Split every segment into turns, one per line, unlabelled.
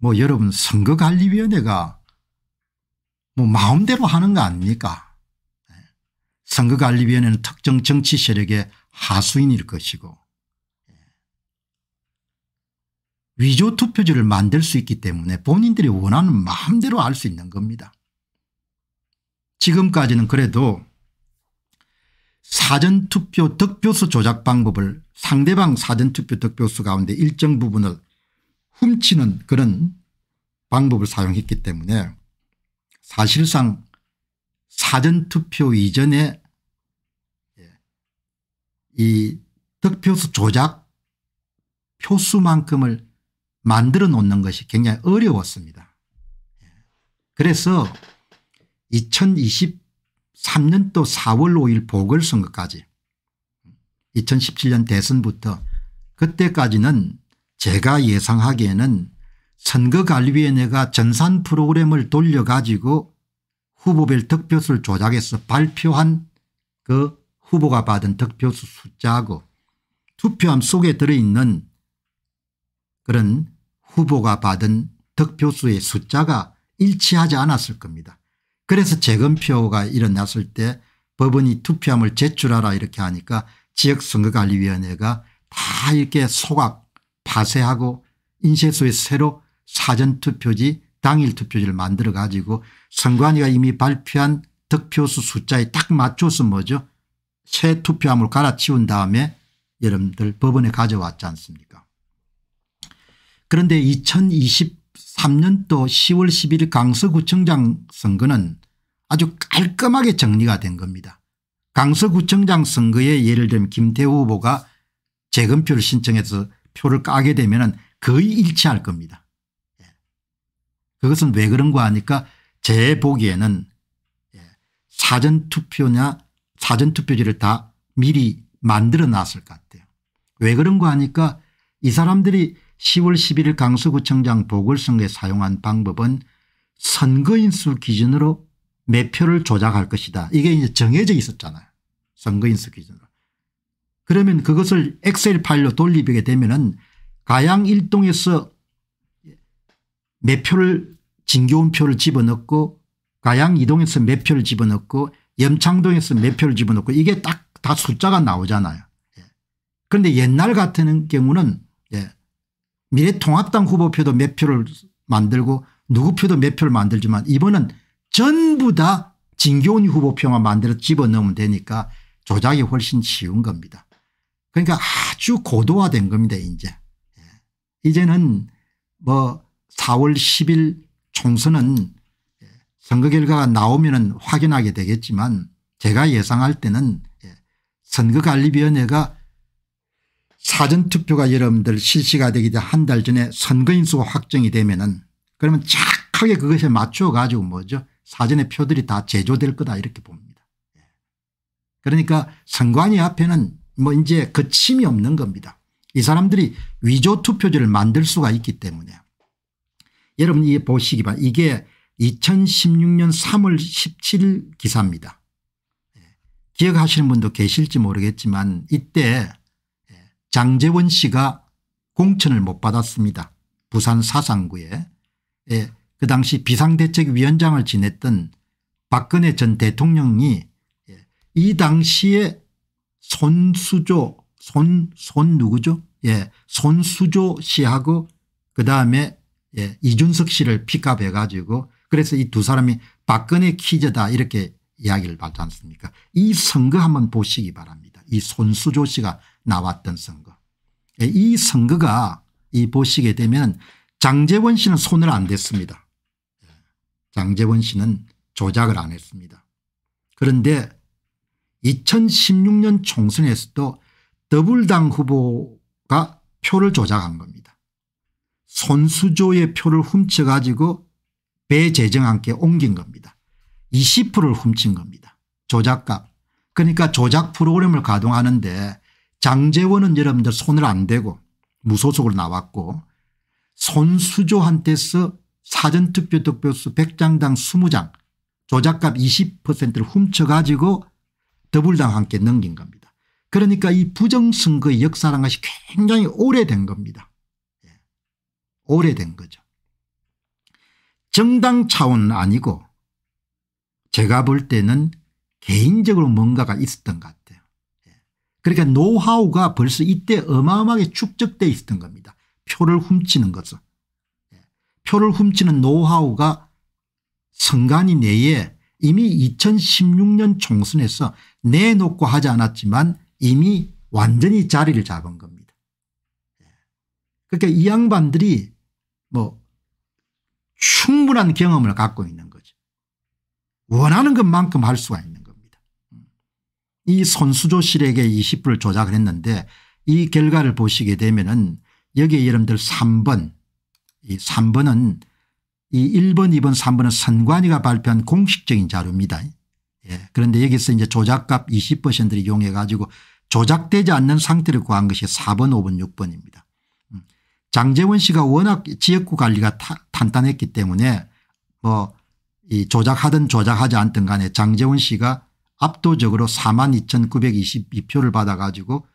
뭐 여러분 선거관리위원회가 뭐 마음대로 하는 거 아닙니까 네. 선거관리위원회는 특정 정치 세력의 하수인일 것이고 네. 위조 투표지를 만들 수 있기 때문에 본인들이 원하는 마음대로 알 수 있는 겁니다. 지금까지는 그래도 사전투표 득표수 조작 방법을 상대방 사전투표 득표수 가운데 일정 부분을 훔치는 그런 방법을 사용했기 때문에 사실상 사전투표 이전에 예, 이 득표수 조작 표수만큼을 만들어 놓는 것이 굉장히 어려웠습니다. 예, 그래서 2023년도 4월 5일 보궐선거까지 2017년 대선부터 그때까지는 제가 예상하기에는 선거관리위원회가 전산 프로그램을 돌려가지고 후보별 득표수를 조작해서 발표한 그 후보가 받은 득표수 숫자하고 투표함 속에 들어있는 그런 후보가 받은 득표수의 숫자가 일치하지 않았을 겁니다. 그래서 재검표가 일어났을 때 법원이 투표함을 제출하라 이렇게 하니까 지역선거관리위원회가 다 이렇게 소각 파쇄하고 인쇄소에 새로 사전투표지 당일투표지를 만들어 가지고 선관위가 이미 발표한 득표수 숫자에 딱 맞춰서 뭐죠 새 투표함을 갈아치운 다음에 여러분들 법원에 가져왔지 않습니까 그런데 2023년도 10월 11일 강서구청장 선거는 아주 깔끔하게 정리가 된 겁니다. 강서구청장 선거에 예를 들면 김태우 후보가 재검표를 신청해서 표를 까게 되면 거의 일치할 겁니다. 예. 그것은 왜 그런가 하니까 제 보기에는 예, 사전투표냐 사전투표지를 다 미리 만들어 놨을 것 같아요. 왜 그런가 하니까 이 사람들이 10월 11일 강서구청장 보궐선거에 사용한 방법은 선거인수 기준으로 매표를 조작할 것이다. 이게 이제 정해져 있었잖아요. 선거인수 기준으로. 그러면 그것을 엑셀 파일로 돌리게 되면 은 가양 일동에서 몇 표를 진교운 표를 집어넣고 가양 이동에서 몇 표를 집어넣고 염창동에서 몇 표를 집어넣고 이게 딱 다 숫자가 나오잖아요. 예. 그런데 옛날 같은 경우는 예. 미래통합당 후보표도 몇 표를 만들고 누구 표도 몇 표를 만들지만 이번은 전부 다 진교훈 후보표만 만들어 집어넣으면 되니까 조작이 훨씬 쉬운 겁니다. 그러니까 아주 고도화된 겁니다 이제. 예. 이제는 뭐 4월 10일 총선은 선거 결과가 나오면 확인하게 되겠지만 제가 예상할 때는 예, 선거관리위원회가 사전투표가 여러분들 실시가 되기 전에 한 달 전에 선거인수가 확정이 되면은 그러면 착하게 그것에 맞춰 가지고 뭐죠 사전에 표들이 다 제조될 거다 이렇게 봅니다. 예. 그러니까 선관위 앞에는 뭐 이제 그침이 없는 겁니다. 이 사람들이 위조 투표지를 만들 수가 있기 때문에 여러분 이게 보시기 바 이게 2016년 3월 17일 기사입니다. 예. 기억하시는 분도 계실지 모르겠지만 이때 예, 장재원 씨가 공천을 못 받았습니다. 부산 사상구에 예, 그 당시 비상대책위원장을 지냈던 박근혜 전 대통령이 이 당시에 손수조 손, 손 누구죠? 예. 손수조 씨하고 그 다음에 예. 이준석 씨를 픽업해 가지고 그래서 이 두 사람이 박근혜 키즈다 이렇게 이야기를 받지 않습니까 이 선거 한번 보시기 바랍니다. 이 손수조 씨가 나왔던 선거. 예. 이 선거가 이 보시게 되면 장재원 씨는 손을 안 댔습니다. 예, 장재원 씨는 조작을 안 했습니다. 그런데 2016년 총선에서 도 더블당 후보가 표를 조작한 겁니다. 손수조의 표를 훔쳐가지고 배재정한께 옮긴 겁니다. 20%를 훔친 겁니다. 조작값. 그러니까 조작 프로그램을 가동하는데 장재원은 여러분들 손을 안 대고 무소속으로 나왔고 손수조한테서 사전투표 득표수 100장당 20장 조작값 20%를 훔쳐가지고 더불당 함께 넘긴 겁니다. 그러니까 이 부정선거의 역사라는 것이 굉장히 오래된 겁니다. 예. 오래된 거죠. 정당 차원은 아니고 제가 볼 때는 개인적으로 뭔가가 있었던 것 같아요. 예. 그러니까 노하우가 벌써 이때 어마어마하게 축적돼 있었던 겁니다. 표를 훔치는 것은. 예. 표를 훔치는 노하우가 선관위 내에 이미 2016년 총선에서 내놓고 하지 않았지만 이미 완전히 자리를 잡은 겁니다. 예. 그러니까 이 양반들이 뭐 충분한 경험을 갖고 있는 거죠. 원하는 것만큼 할 수가 있는 겁니다. 음. 이 손수조실에게 2 0불 조작을 했는데 이 결과를 보시게 되면은 여기에 여러분들 3번 이 3번은 이 1번 2번 3번은 선관위가 발표한 공식적인 자료입니다. 예. 그런데 여기서 이제 조작값 20%를 이용해 가지고 조작되지 않는 상태를 구한 것이 4번 5번 6번입니다. 음, 장재원 씨가 워낙 지역구 관리가 탄탄했기 때문에 뭐이 조작하든 조작하지 않든 간에 장재원 씨가 압도적으로 4 2,922표를 받아 가지고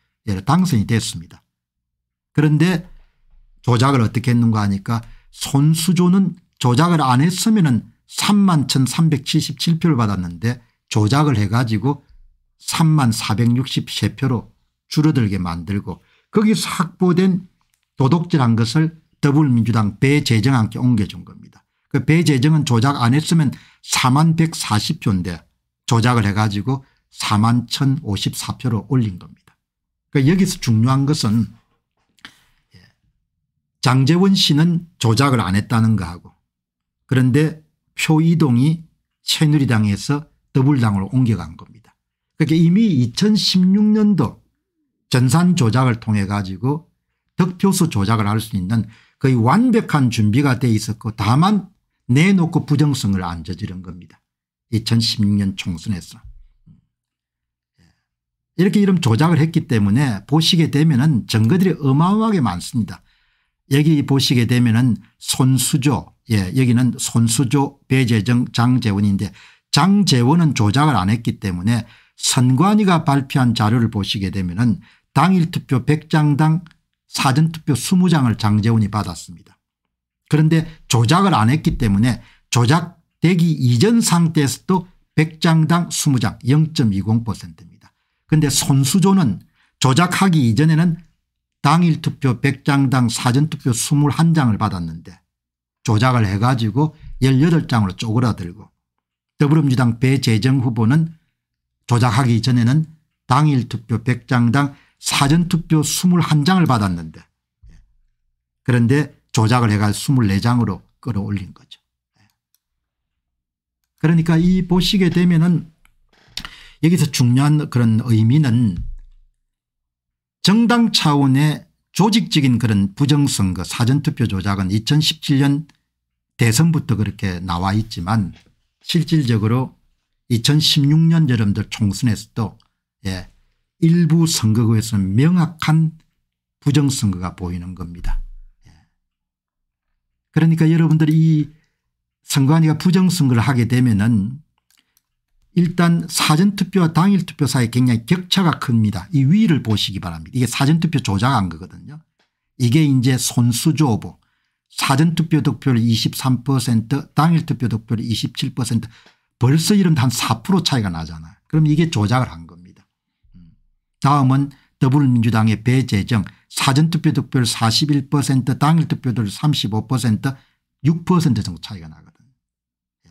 당선이 됐습니다. 그런데 조작을 어떻게 했는가 하니까 손수조는 조작을 안 했으면 3만 1377표를 받았는데 조작을 해가지고 3만 463표로 줄어들게 만들고 거기서 확보된 도덕질한 것을 더불민주당 배재정한테 옮겨준 겁니다. 그 배재정은 조작 안 했으면 4만 140표인데 조작을 해가지고 4만 1054표로 올린 겁니다. 그 여기서 중요한 것은 예, 장재원 씨는 조작을 안 했다는 거하고 그런데 표 이동이 새누리당에서 더불당으로 옮겨간 겁니다. 그러니까 이미 2016년도 전산 조작을 통해 가지고 득표수 조작을 할 수 있는 거의 완벽한 준비가 돼 있었고 다만 내놓고 부정성을 안 저지른 겁니다. 2016년 총선에서. 예. 이렇게 이런 조작을 했기 때문에 보시게 되면 은 증거들이 어마어마하게 많습니다. 여기 보시게 되면 은 손수조 예, 여기는 손수조 배재정 장재원인데 장재원은 조작을 안 했기 때문에 선관위가 발표한 자료를 보시게 되면 은 당일 투표 100장당 사전투표 20장을 장재원이 받았습니다. 그런데 조작을 안 했기 때문에 조작되기 이전 상태에서도 100장당 20장 0.20%입니다. 그런데 손수조는 조작하기 이전에는 당일 투표 100장당 사전투표 21장을 받았는데 조작을 해가지고 18장으로 쪼그라들고 더불어민주당 배재정 후보는 조작하기 전에는 당일 투표 100장당 사전투표 21장을 받았는데 그런데 조작을 해가 24장으로 끌어올린 거죠. 그러니까 이 보시게 되면은 여기서 중요한 그런 의미는 정당 차원의 조직적인 그런 부정선거 사전투표 조작은 2017년 대선부터 그렇게 나와 있지만 실질적으로 2016년 여러분들 총선에서도 예, 일부 선거구에서 는 명확한 부정선거가 보이는 겁니다. 예. 그러니까 여러분들이 이 선관위가 부정선거를 하게 되면은 일단 사전투표와 당일투표 사이 굉장히 격차가 큽니다. 이 위를 보시기 바랍니다. 이게 사전투표 조작한 거거든요. 이게 이제 손수조 보 사전투표 득표율 23% 당일 투표 득표율 27% 벌써 이런 한4% 차이가 나잖아요. 그럼 이게 조작을 한 겁니다. 음. 다음은 더불어민주당의 배재정 사전투표 득표율 41% 당일 투표율 35% 6% 정도 차이가 나거든요. 예.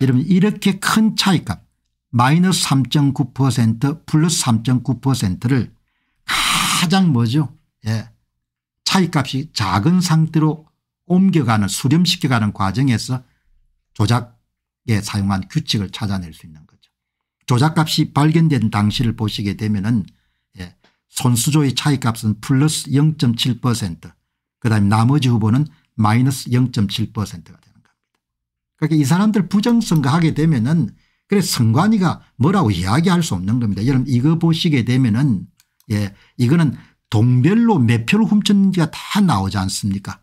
여러분 이렇게 큰 차이값 마이너스 3.9% 플러스 3.9%를 가장 뭐죠 예. 차이값이 작은 상태로 옮겨가는 수렴시켜가는 과정에서 조작에 사용한 규칙을 찾아낼 수 있는 거죠. 조작값이 발견된 당시를 보시게 되면 은 예, 손수조의 차이값은 플러스 0.7%그 다음에 나머지 후보는 마이너스 0.7%가 되는 겁니다. 그러니까 이 사람들 부정선거 하게 되면 은 그래서 선관위가 뭐라고 이야기할 수 없는 겁니다. 여러분 이거 보시게 되면 은 예, 이거는 동별로 몇 표를 훔쳤는지가 다 나오지 않습니까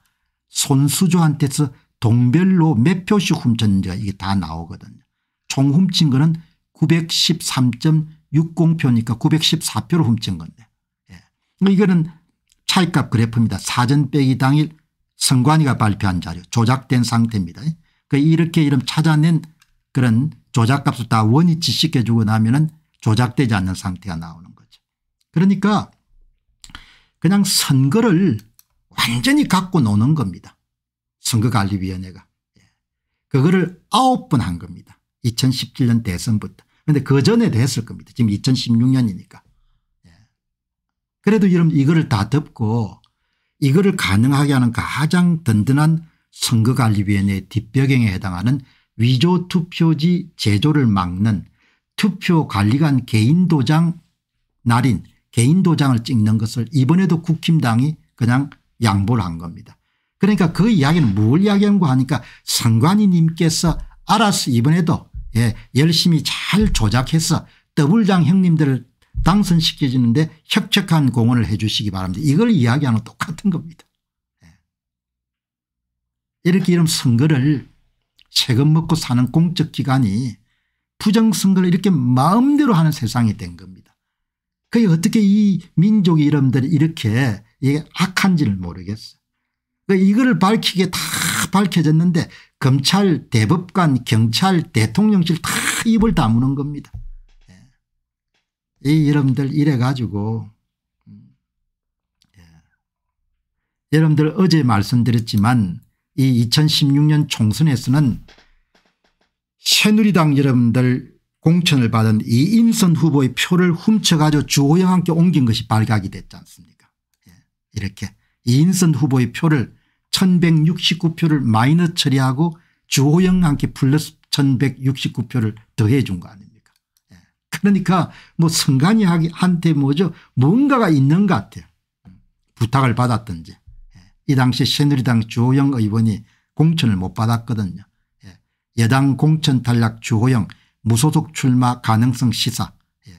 손수조한테서 동별로 몇 표씩 훔쳤는지가 이게 다 나오거든요. 총 훔친 거는 913.60표니까 914표를 훔친 건데 예. 그러니까 이거는 차익값 그래프입니다. 사전 빼기 당일 선관위가 발표한 자료 조작된 상태입니다. 그 이렇게 이름 찾아낸 그런 조작값을 다 원위치 시켜주고 나면 은 조작되지 않는 상태가 나오는 거죠. 그러니까 그냥 선거를 완전히 갖고 노는 겁니다. 선거관리위원회가. 예. 그거를 아홉 번 한 겁니다. 2017년 대선부터. 그런데 그 전에도 했을 겁니다. 지금 2016년이니까. 예. 그래도 여러분 이거를 다 덮고 이거를 가능하게 하는 가장 든든한 선거관리위원회 뒷배경에 해당하는 위조 투표지 제조를 막는 투표관리관 개인 도장 날인 개인 도장을 찍는 것을 이번에도 국힘당이 그냥 양보를 한 겁니다. 그러니까 그 이야기는 뭘 이야기하는고 하니까 선관위님께서 알아서 이번에도 예 열심히 잘 조작해서 더블장 형님들을 당선시켜주는데 협착한 공헌을 해 주시기 바랍니다. 이걸 이야기하는 똑같은 겁니다. 예. 이렇게 이런 선거를 세금 먹고 사는 공적기관이 부정선거를 이렇게 마음대로 하는 세상이 된 겁니다. 그게 어떻게 이 민족의 이름들이 이렇게 이게 악한지를 모르겠어. 그 이거를 밝히게 다 밝혀졌는데 검찰 대법관 경찰 대통령실 다 입을 다무는 겁니다. 예. 이 여러분들 이래 가지고 음. 예. 여러분들 어제 말씀드렸지만 이 2016년 총선에서는 새누리당 여러분들 공천을 받은 이인선 후보의 표를 훔쳐가지고 주호영한테 옮긴 것이 발각이 됐지 않습니까 예. 이렇게 이인선 후보의 표를 1169표를 마이너 처리하고 주호영한테 플러스 1169표를 더해 준 거 아닙니까 예. 그러니까 뭐 성간이한테 뭐죠 뭔가가 있는 것 같아요 부탁을 받았든지 예. 이 당시 새누리당 주호영 의원이 공천을 못 받았거든요. 예, 여당 공천 탈락 주호영 무소속 출마 가능성 시사 예.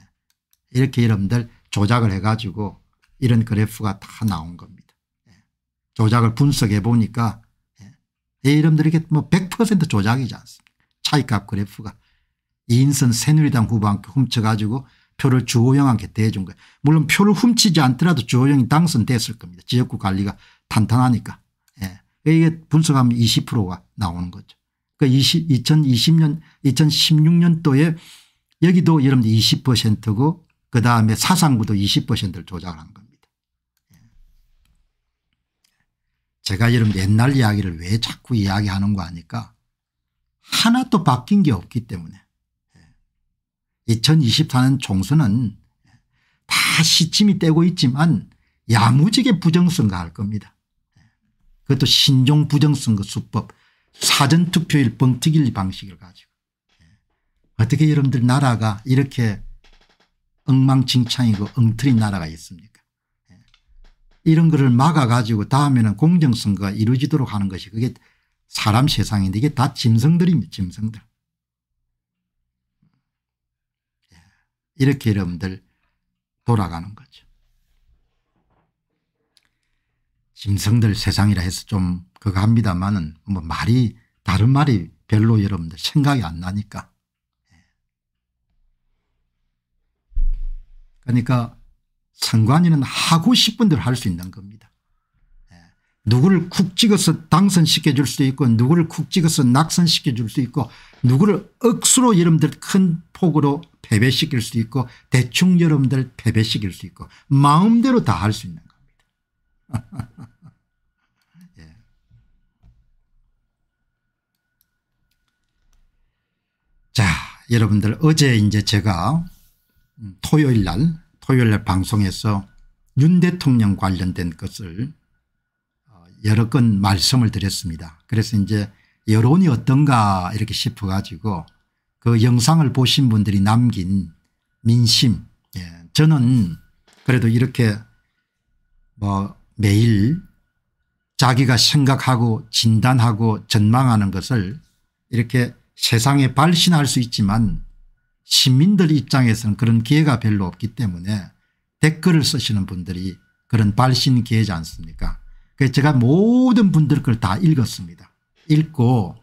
이렇게 여러분들 조작을 해가지고 이런 그래프가 다 나온 겁니다. 예. 조작을 분석해 보니까 예. 여러분들 이게 뭐100% 조작이지 않습니까 차이값 그래프가 이인선 새누리당 후보한테 훔쳐가지고 표를 주호영한테 대해준 거예요. 물론 표를 훔치지 않더라도 주호영이 당선됐을 겁니다. 지역구 관리가 탄탄하니까. 예. 이게 분석하면 20%가 나오는 거죠. 그 20, 2020년 2016년도에 여기도 여러분들 20%고 그다음에 사상부도 20%를 조작한 겁니다. 예. 제가 여러분 들 옛날 이야기를 왜 자꾸 이야기하는 거 아니까 하나도 바뀐 게 없기 때문에 2024년 예. 총선은 다 시침이 떼고 있지만 야무지게 부정선거할 겁니다. 예. 그것도 신종 부정선거 수법 사전투표일 뻥튀기 방식을 가지고 예. 어떻게 여러분들 나라가 이렇게 엉망진창이고 엉터리 나라가 있습니까 예. 이런 거를 막아가지고 다음에는 공정선거가 이루어지도록 하는 것이 그게 사람 세상인데 이게 다 짐승들입니다 짐승들 예. 이렇게 여러분들 돌아가는 거죠 짐승들 세상이라 해서 좀 그거 합니다만은 뭐 말이 다른 말이 별로 여러분들 생각이 안 나니까. 예. 그러니까 선관위는 하고 싶은 대로 할 수 있는 겁니다. 예. 누구를 쿡 찍어서 당선시켜 줄 수도 있고 누구를 쿡 찍어서 낙선시켜 줄 수도 있고 누구를 억수로 여러분들 큰 폭으로 패배시킬 수도 있고 대충 여러분들 패배시킬 수도 있고 마음대로 다 할 수 있는 겁니다. 여러분들 어제 이제 제가 토요일 날 토요일 날 방송에서 윤 대통령 관련된 것을 어, 여러 건 말씀을 드렸습니다. 그래서 이제 여론이 어떤가 이렇게 싶어 가지고 그 영상을 보신 분들이 남긴 민심 예. 저는 그래도 이렇게 뭐 매일 자기가 생각하고 진단하고 전망하는 것을 이렇게 세상에 발신할 수 있지만 시민들 입장에서는 그런 기회가 별로 없기 때문에 댓글을 쓰시는 분들이 그런 발신 기회지 않습니까 그래서 제가 모든 분들 걸다 읽었습니다. 읽고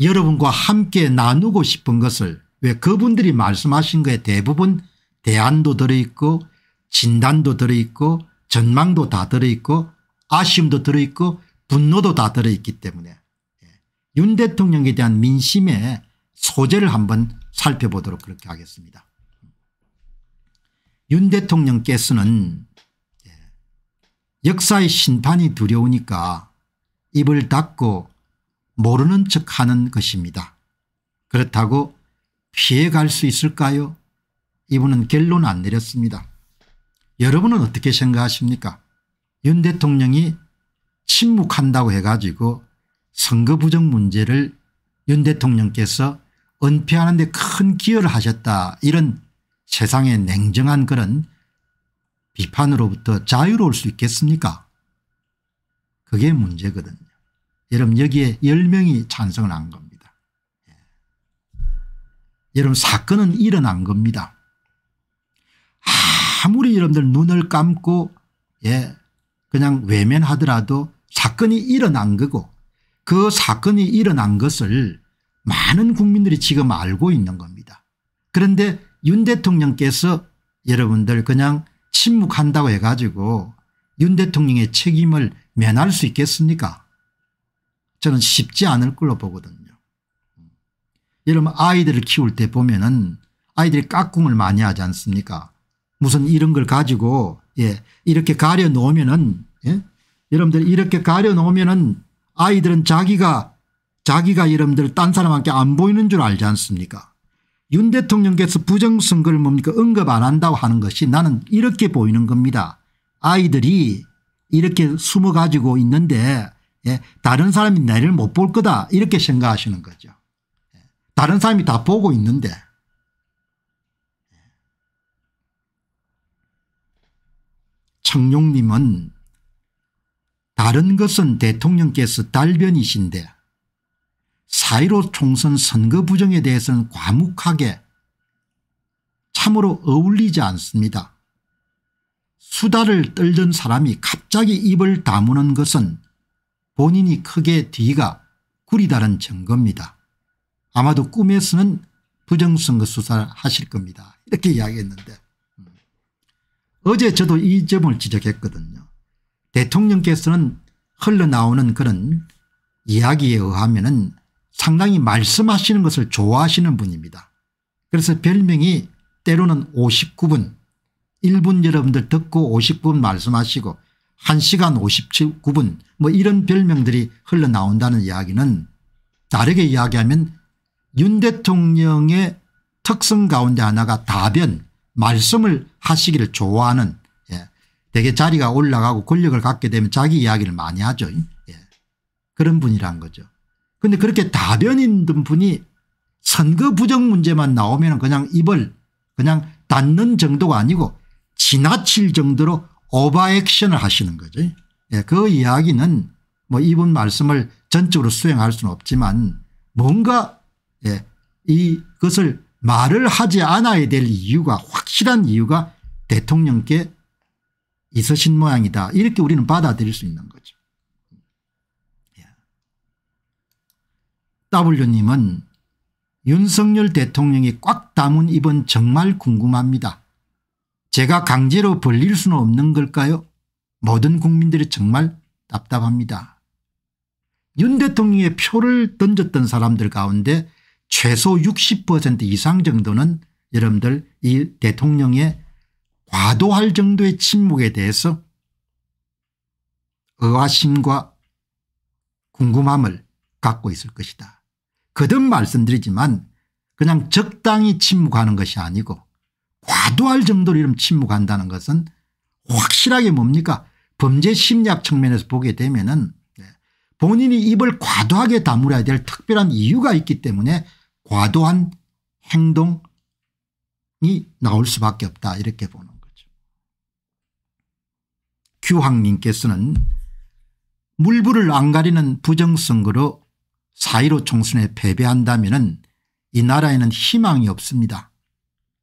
여러분과 함께 나누고 싶은 것을 왜 그분들이 말씀하신 거에 대부분 대안도 들어있고 진단도 들어있고 전망도 다 들어있고 아쉬움도 들어있고 분노도 다 들어있기 때문에 윤 대통령에 대한 민심의 소재를 한번 살펴보도록 그렇게 하겠습니다. 윤 대통령께서는 예, 역사의 심판이 두려우니까 입을 닫고 모르는 척하는 것입니다. 그렇다고 피해갈 수 있을까요? 이분은 결론 안 내렸습니다. 여러분은 어떻게 생각하십니까? 윤 대통령이 침묵한다고 해가지고 선거 부정 문제를 윤 대통령께서 은폐하는 데 큰 기여를 하셨다 이런 세상의 냉정한 그런 비판으로부터 자유로울 수 있겠습니까 그게 문제거든요. 여러분 여기에 10명이 찬성을 한 겁니다. 예. 여러분 사건은 일어난 겁니다. 아무리 여러분들 눈을 감고 예 그냥 외면하더라도 사건이 일어난 거고 그 사건이 일어난 것을 많은 국민들이 지금 알고 있는 겁니다. 그런데 윤 대통령께서 여러분들 그냥 침묵한다고 해가지고 윤 대통령의 책임을 면할 수 있겠습니까 저는 쉽지 않을 걸로 보거든요. 여러분 아이들을 키울 때 보면은 아이들이 깍꿍을 많이 하지 않습니까 무슨 이런 걸 가지고 예 이렇게 가려 놓으면은 예? 여러분들 이렇게 가려 놓으면은 아이들은 자기가 자기가 여러분들 딴 사람한테 안 보이는 줄 알지 않습니까 윤 대통령께서 부정선거를 뭡니까 언급 안 한다고 하는 것이 나는 이렇게 보이는 겁니다. 아이들이 이렇게 숨어가지고 있는데 예, 다른 사람이 나를 못 볼 거다 이렇게 생각하시는 거죠. 예, 다른 사람이 다 보고 있는데 예. 청룡님은 다른 것은 대통령께서 달변이신데 사1로 총선 선거 부정에 대해서는 과묵하게 참으로 어울리지 않습니다. 수다를 떨던 사람이 갑자기 입을 다무는 것은 본인이 크게 뒤가 구리다는 증거입니다. 아마도 꿈에서는 부정선거 수사를 하실 겁니다. 이렇게 이야기했는데 음. 어제 저도 이 점을 지적했거든요. 대통령께서는 흘러나오는 그런 이야기에 의하면 은 상당히 말씀하시는 것을 좋아하시는 분입니다. 그래서 별명이 때로는 59분 1분 여러분들 듣고 5 9분 말씀하시고 1시간 59분 뭐 이런 별명들이 흘러나온다는 이야기는 다르게 이야기하면 윤 대통령의 특성 가운데 하나가 다변 말씀을 하시기를 좋아하는 되게 자리가 올라가고 권력을 갖게 되면 자기 이야기를 많이 하죠. 예. 그런 분이란 거죠. 그런데 그렇게 다변인 분이 선거 부정 문제만 나오면 그냥 입을 그냥 닫는 정도가 아니고 지나칠 정도로 오바액션을 하시는 거죠. 예. 그 이야기는 뭐 이분 말씀을 전적으로 수행할 수는 없지만 뭔가 예. 이것을 말을 하지 않아야 될 이유가 확실한 이유가 대통령께 있으신 모양이다. 이렇게 우리는 받아들일 수 있는 거죠. 예. W님은 윤석열 대통령이 꽉 담은 입은 정말 궁금합니다. 제가 강제로 벌릴 수는 없는 걸까요? 모든 국민들이 정말 답답합니다. 윤 대통령의 표를 던졌던 사람들 가운데 최소 60% 이상 정도는 여러분들 이 대통령의 과도할 정도의 침묵에 대해서 의아심과 궁금함을 갖고 있을 것이다. 거듭 말씀드리지만 그냥 적당히 침묵하는 것이 아니고 과도할 정도로 이런 침묵한다는 것은 확실하게 뭡니까 범죄 심리학 측면에서 보게 되면 은 네, 본인이 입을 과도하게 다물어야 될 특별한 이유가 있기 때문에 과도한 행동이 나올 수밖에 없다 이렇게 보는 박규황님께서는 물불을 안 가리는 부정선거로 4.15 총선에 패배한다면 이 나라에는 희망이 없습니다.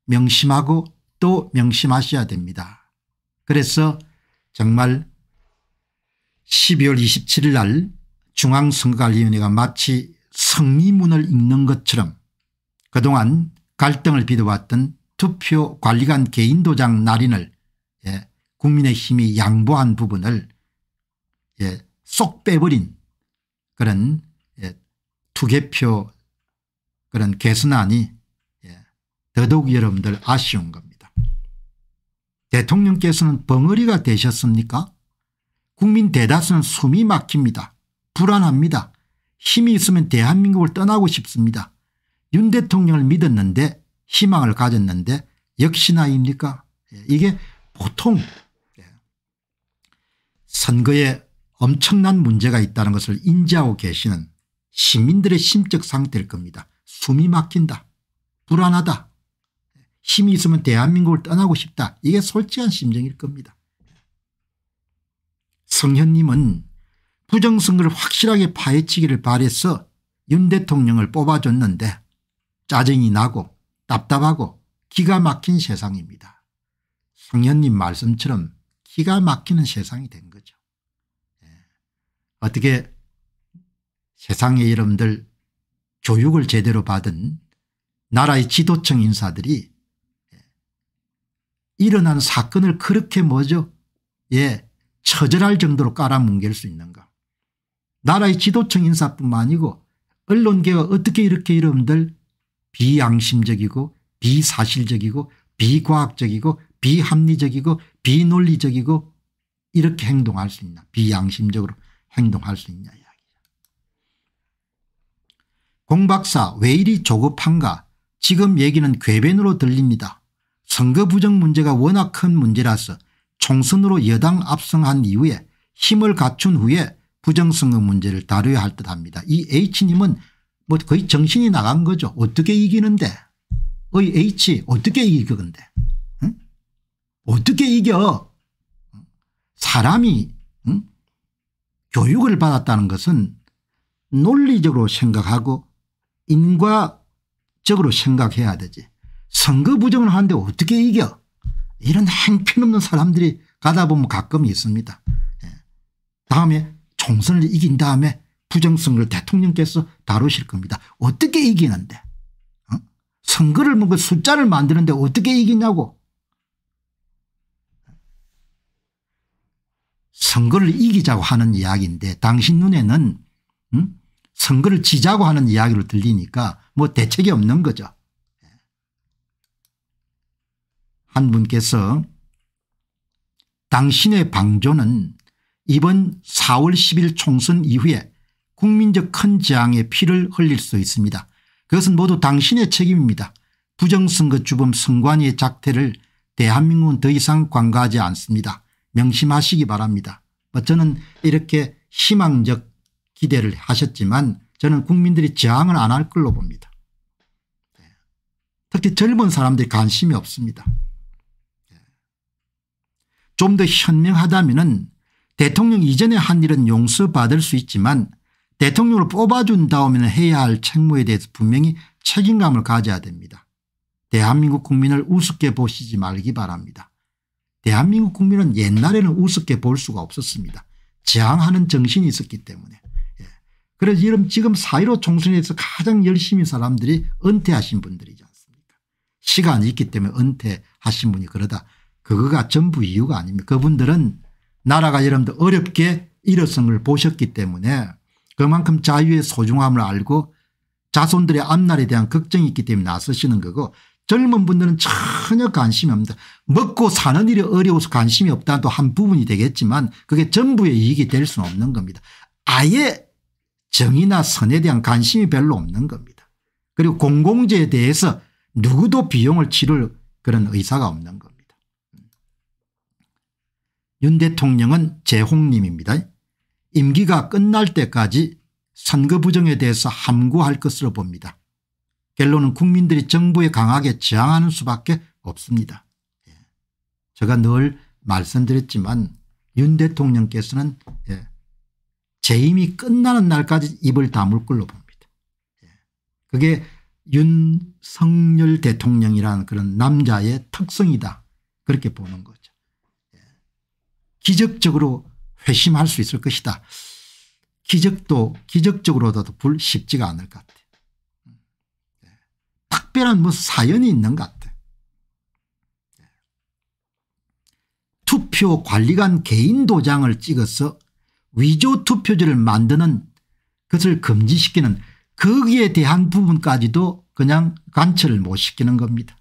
명심하고 또 명심하셔야 됩니다. 그래서 정말 12월 27일 날 중앙선거관리위원회가 마치 승리문을 읽는 것처럼 그동안 갈등을 빚어왔던 투표 관리관 개인 도장 날인을 예, 국민의힘이 양보한 부분을 예, 쏙 빼버린 그런 예, 투개표 그런 개선안이 예, 더더욱 여러분들 아쉬운 겁니다. 대통령께서는 벙어리가 되셨습니까 국민 대다수는 숨이 막힙니다. 불안합니다. 힘이 있으면 대한민국을 떠나고 싶습니다. 윤 대통령을 믿었는데 희망을 가졌는데 역시나입니까 예, 이게 보통 선거에 엄청난 문제가 있다는 것을 인지하고 계시는 시민들의 심적 상태일 겁니다. 숨이 막힌다. 불안하다. 힘이 있으면 대한민국을 떠나고 싶다. 이게 솔직한 심정일 겁니다. 성현님은 부정선거를 확실하게 파헤치기를 바래서 윤 대통령을 뽑아줬는데 짜증이 나고 답답하고 기가 막힌 세상입니다. 성현님 말씀처럼 기가 막히는 세상이 됩니다. 어떻게 세상의 이름들 교육을 제대로 받은 나라의 지도층 인사들이 일어난 사건을 그렇게 뭐죠 예 처절할 정도로 깔아뭉갤 수 있는가 나라의 지도층 인사뿐만 아니고 언론계가 어떻게 이렇게 이름들 비양심적이고 비사실적이고 비과학적이고 비합리적이고 비논리적이고 이렇게 행동할 수 있나 비양심적으로 행동할 수 있냐 이야기다. 공박사 왜 이리 조급한가 지금 얘기는 궤변으로 들립니다. 선거 부정 문제가 워낙 큰 문제라서 총선으로 여당 압승한 이후에 힘을 갖춘 후에 부정선거 문제를 다뤄야 할 듯합니다. 이 H님은 뭐 거의 정신이 나간 거죠. 어떻게 이기는데 어이 H 어떻게 이기건데 응? 어떻게 이겨 사람이 교육을 받았다는 것은 논리적으로 생각하고 인과적으로 생각해야 되지. 선거 부정을 하는데 어떻게 이겨 이런 행편없는 사람들이 가다 보면 가끔 있습니다. 예. 다음에 총선을 이긴 다음에 부정선거를 대통령께서 다루실 겁니다. 어떻게 이기는데 어? 선거를 뭔가 숫자를 만드는데 어떻게 이기냐고 선거를 이기자고 하는 이야기인데 당신 눈에는 음? 선거를 지자고 하는 이야기로 들리니까 뭐 대책이 없는 거죠. 한 분께서 당신의 방조는 이번 4월 10일 총선 이후에 국민적 큰 재앙의 피를 흘릴 수 있습니다. 그것은 모두 당신의 책임입니다. 부정선거 주범 선관위의 작태를 대한민국은 더 이상 관과하지 않습니다. 명심하시기 바랍니다. 뭐 저는 이렇게 희망적 기대를 하셨지만 저는 국민들이 저항을 안 할 걸로 봅니다. 네. 특히 젊은 사람들이 관심이 없습니다. 네. 좀더 현명하다면 대통령 이전에 한 일은 용서받을 수 있지만 대통령을 뽑아준 다음에는 해야 할 책무에 대해서 분명히 책임감을 가져야 됩니다. 대한민국 국민을 우습게 보시지 말기 바랍니다. 대한민국 국민은 옛날에는 우습게 볼 수가 없었습니다. 저항하는 정신이 있었기 때문에. 예. 그래서 지금 사1로 총선에서 가장 열심히 사람들이 은퇴하신 분들이지 않습니까 시간이 있기 때문에 은퇴하신 분이 그러다 그거가 전부 이유가 아닙니다. 그분들은 나라가 여러분들 어렵게 일어성을 보셨기 때문에 그만큼 자유의 소중함을 알고 자손들의 앞날에 대한 걱정이 있기 때문에 나서시는 거고 젊은 분들은 전혀 관심이 없다. 먹고 사는 일이 어려워서 관심이 없다또한 부분이 되겠지만 그게 전부의 이익이 될 수는 없는 겁니다. 아예 정의나 선에 대한 관심이 별로 없는 겁니다. 그리고 공공재에 대해서 누구도 비용을 치를 그런 의사가 없는 겁니다. 윤 대통령은 재홍님입니다. 임기가 끝날 때까지 선거 부정에 대해서 함구할 것으로 봅니다. 결론은 국민들이 정부에 강하게 저항하는 수밖에 없습니다. 예. 제가 늘 말씀드렸지만 윤 대통령께서는 예, 재임이 끝나는 날까지 입을 다물 걸로 봅니다. 예. 그게 윤석열 대통령이라는 그런 남자의 특성이다 그렇게 보는 거죠. 기적적으로 회심할 수 있을 것이다. 기적도 기적적으로도 쉽지가 않을 것 같다. 특별한 뭐 사연이 있는 것 같아. 투표 관리관 개인 도장을 찍어서 위조 투표지를 만드는 것을 금지시키는 거기에 대한 부분까지도 그냥 관철을 못 시키는 겁니다.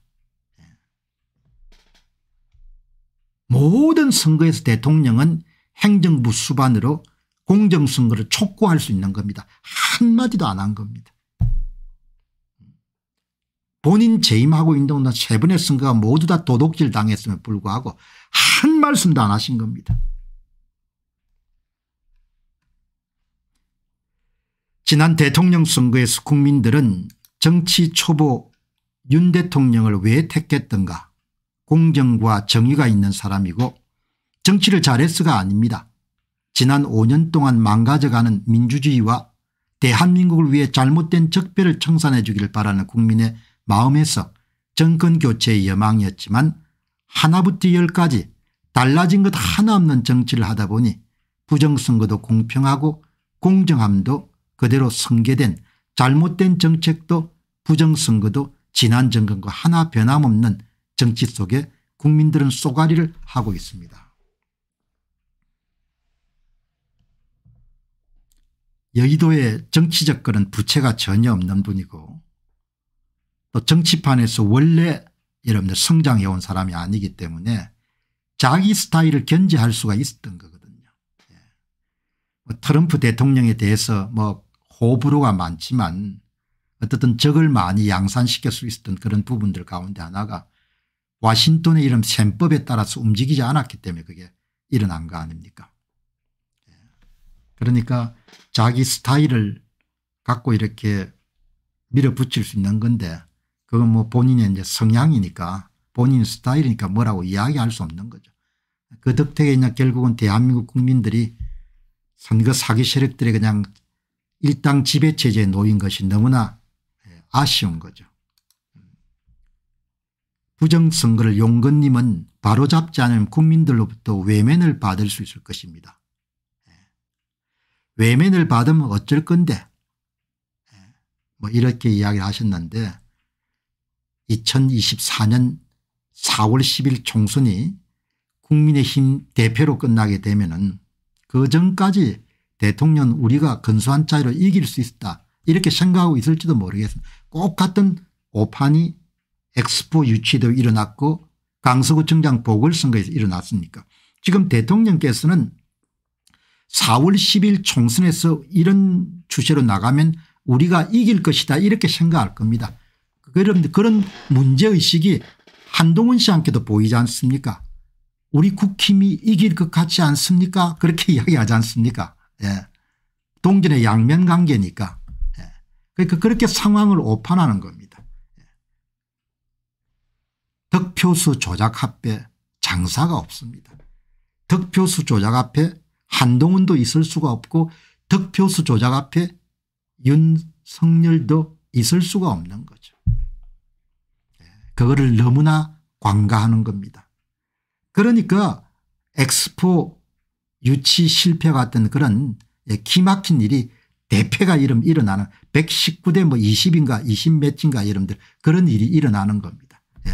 모든 선거에서 대통령은 행정부 수반으로 공정선거를 촉구할 수 있는 겁니다. 한마디도 안 한 겁니다. 본인 재임하고 있는 동안 세분의 선거가 모두 다 도둑질 당했음에 불구하고 한 말씀도 안 하신 겁니다. 지난 대통령 선거에서 국민들은 정치 초보 윤 대통령을 왜 택했던가 공정과 정의가 있는 사람이고 정치를 잘했어가 아닙니다. 지난 5년 동안 망가져가는 민주주의와 대한민국을 위해 잘못된 적폐를 청산해 주기를 바라는 국민의 마음에서 정권교체의 여망이었지만 하나부터 열까지 달라진 것 하나 없는 정치를 하다 보니 부정선거도 공평하고 공정함도 그대로 승계된 잘못된 정책도 부정선거도 지난 정권과 하나 변함없는 정치 속에 국민들은 쏘가리를 하고 있습니다. 여의도의 정치적 그런 부채가 전혀 없는 분이고 또 정치판에서 원래 여러분들 성장해온 사람이 아니기 때문에 자기 스타일을 견제할 수가 있었던 거거든요. 예. 뭐 트럼프 대통령에 대해서 뭐 호불호가 많지만 어쨌든 적을 많이 양산시킬 수 있었던 그런 부분들 가운데 하나가 와싱턴의 이런 셈법에 따라서 움직이지 않았기 때문에 그게 일어난 거 아닙니까 예. 그러니까 자기 스타일을 갖고 이렇게 밀어붙일 수 있는 건데 그건 뭐 본인의 이제 성향이니까 본인 스타일이니까 뭐라고 이야기할 수 없는 거죠. 그 덕택에 그냥 결국은 대한민국 국민들이 선거 사기 세력들의 그냥 일당 지배체제에 놓인 것이 너무나 예, 아쉬운 거죠. 부정선거를 용건님은 바로잡지 않으면 국민들로부터 외면을 받을 수 있을 것입니다. 예. 외면을 받으면 어쩔 건데 예. 뭐 이렇게 이야기를 하셨는데 2024년 4월 10일 총선이 국민의힘 대표로 끝나게 되면 은그 전까지 대통령 우리가 근소한 차이로 이길 수 있다 이렇게 생각하고 있을지도 모르겠습니다. 꼭 같은 오판이 엑스포 유치도 일어났고 강서구청장 보궐선거에서 일어났으니까 지금 대통령께서는 4월 10일 총선에서 이런 주제로 나가면 우리가 이길 것이다 이렇게 생각할 겁니다. 그런, 그런 문제의식이 한동훈 씨한테도 보이지 않습니까 우리 국힘이 이길 것 같지 않습니까 그렇게 이야기하지 않습니까 예. 동전의 양면관계니까 예. 그러니까 그렇게 상황을 오판하는 겁니다. 예. 득표수 조작 앞에 장사가 없습니다. 득표수 조작 앞에 한동훈도 있을 수가 없고 득표수 조작 앞에 윤석열도 있을 수가 없는 거죠. 그거를 너무나 관가하는 겁니다. 그러니까 엑스포 유치 실패 같은 그런 기막힌 예, 일이 대패가 이름 일어나는 119대 뭐 20인가 20몇인가 이름들 그런 일이 일어나는 겁니다. 예.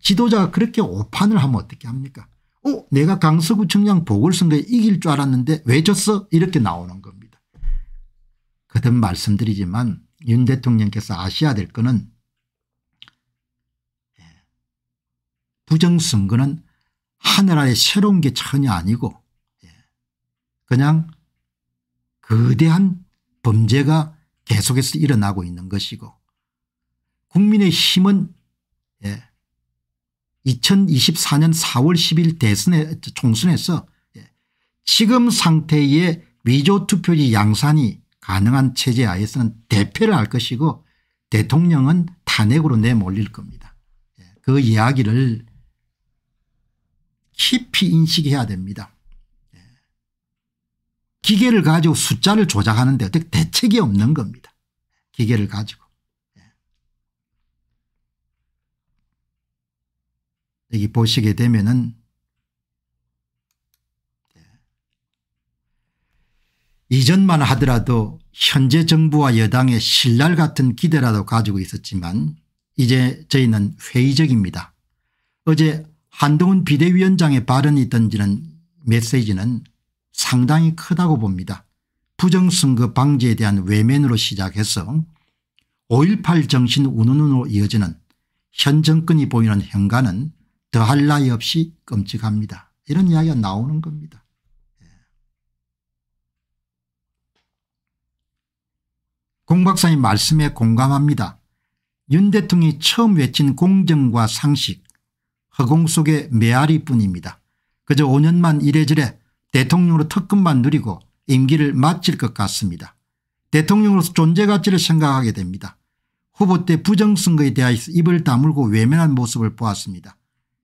지도자가 그렇게 오판을 하면 어떻게 합니까? 어 내가 강서구청장 보궐선거에 이길 줄 알았는데 왜 졌어? 이렇게 나오는 겁니다. 그든 말씀드리지만 윤 대통령께서 아셔야 될 거는 부정선거는 하늘아의 새로운 게 전혀 아니고 예, 그냥 거대한 범죄가 계속해서 일어나고 있는 것이고 국민의힘은 2024년 4월 10일 대선에 총선에서 예, 지금 상태의 위조투표지 양산이 가능한 체제 하에서는 대패를 할 것이고 대통령은 탄핵으로 내몰릴 겁니다. 예, 그 이야기를 깊이 인식해야 됩니다. 기계를 가지고 숫자를 조작하는데 어떻게 대책이 없는 겁니다. 기계를 가지고. 여기 보시게 되면은 2전만 하더라도 현재 정부와 여당의 신랄 같은 기대라도 가지고 있었지만 이제 저희는 회의적입니다. 어제 한동훈 비대위원장의 발언이 던지는 메시지는 상당히 크다고 봅니다. 부정선거 방지에 대한 외면으로 시작해서 5.18 정신 운운으로 이어지는 현 정권이 보이는 현관은 더할 나위 없이 끔찍합니다. 이런 이야기가 나오는 겁니다. 예. 공 박사님 말씀에 공감합니다. 윤 대통령이 처음 외친 공정과 상식 허공 속의 메아리뿐입니다. 그저 5년만 이래저래 대통령으로 특근만 누리고 임기를 마칠 것 같습니다. 대통령으로서 존재 가치를 생각하게 됩니다. 후보 때 부정선거에 대하여서 입을 다물고 외면한 모습을 보았습니다.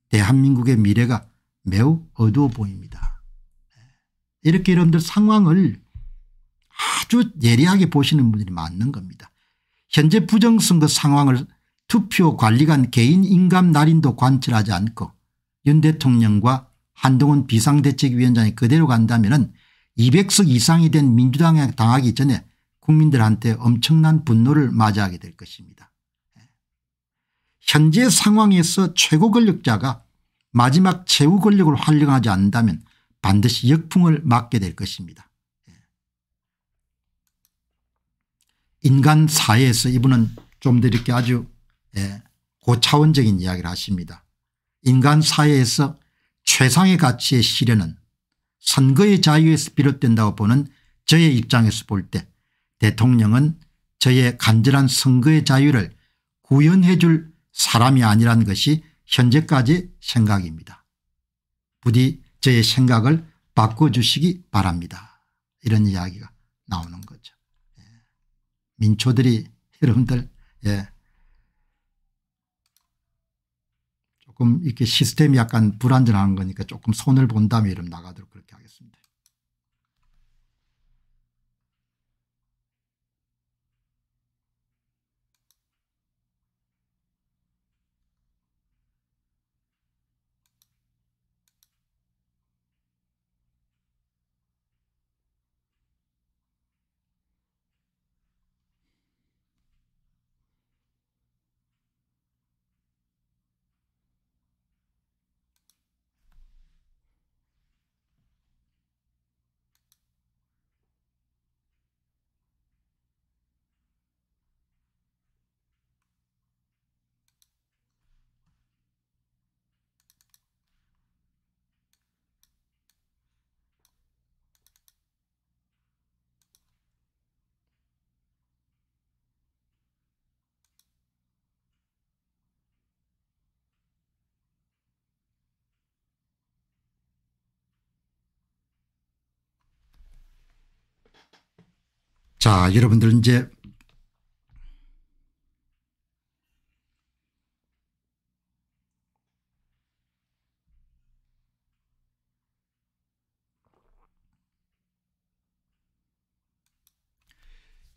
대한민국의 미래가 매우 어두워 보입니다. 네. 이렇게 여러분들 상황을 아주 예리하게 보시는 분들이 많은 겁니다. 현재 부정선거 상황을 투표 관리관 개인 인감 날인도 관철하지 않고 윤 대통령과 한동훈 비상대책위원장이 그대로 간다면 200석 이상이 된 민주당에 당하기 전에 국민들한테 엄청난 분노를 맞이하게 될 것입니다. 현재 상황에서 최고 권력자가 마지막 최후 권력을 활용하지 않는다면 반드시 역풍을 맞게 될 것입니다. 인간 사회에서 이분은 좀 더 이렇게 아주 예, 고차원적인 이야기를 하십니다. 인간 사회에서 최상의 가치의 실현은 선거의 자유에서 비롯된다고 보는 저의 입장에서 볼 때 대통령은 저의 간절한 선거의 자유를 구현해 줄 사람이 아니라는 것이 현재까지 생각입니다. 부디 저의 생각을 바꿔주시기 바랍니다. 이런 이야기가 나오는 거죠. 예. 민초들이 여러분들 예. 조금 이렇게 시스템이 약간 불안전한 거니까 조금 손을 본다면 이름 나가도록 그렇게 자 여러분들 이제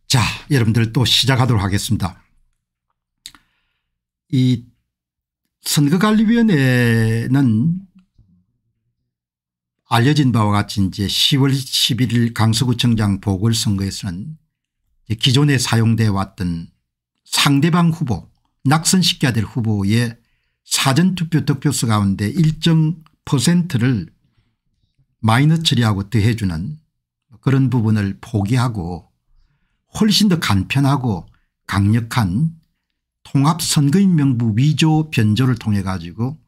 자 여러분들 또
시작하도록 하겠습니다. 이 선거관리위원회는 알려진 바와 같이 이제 10월 11일 강서구청장 보궐선거에서는 기존에 사용돼 왔던 상대방 후보 낙선시켜야 될 후보의 사전투표 득표수 가운데 일정 퍼센트를 마이너 처리하고 더해주는 그런 부분을 포기하고 훨씬 더 간편하고 강력한 통합선거인 명부 위조 변조를 통해 가지고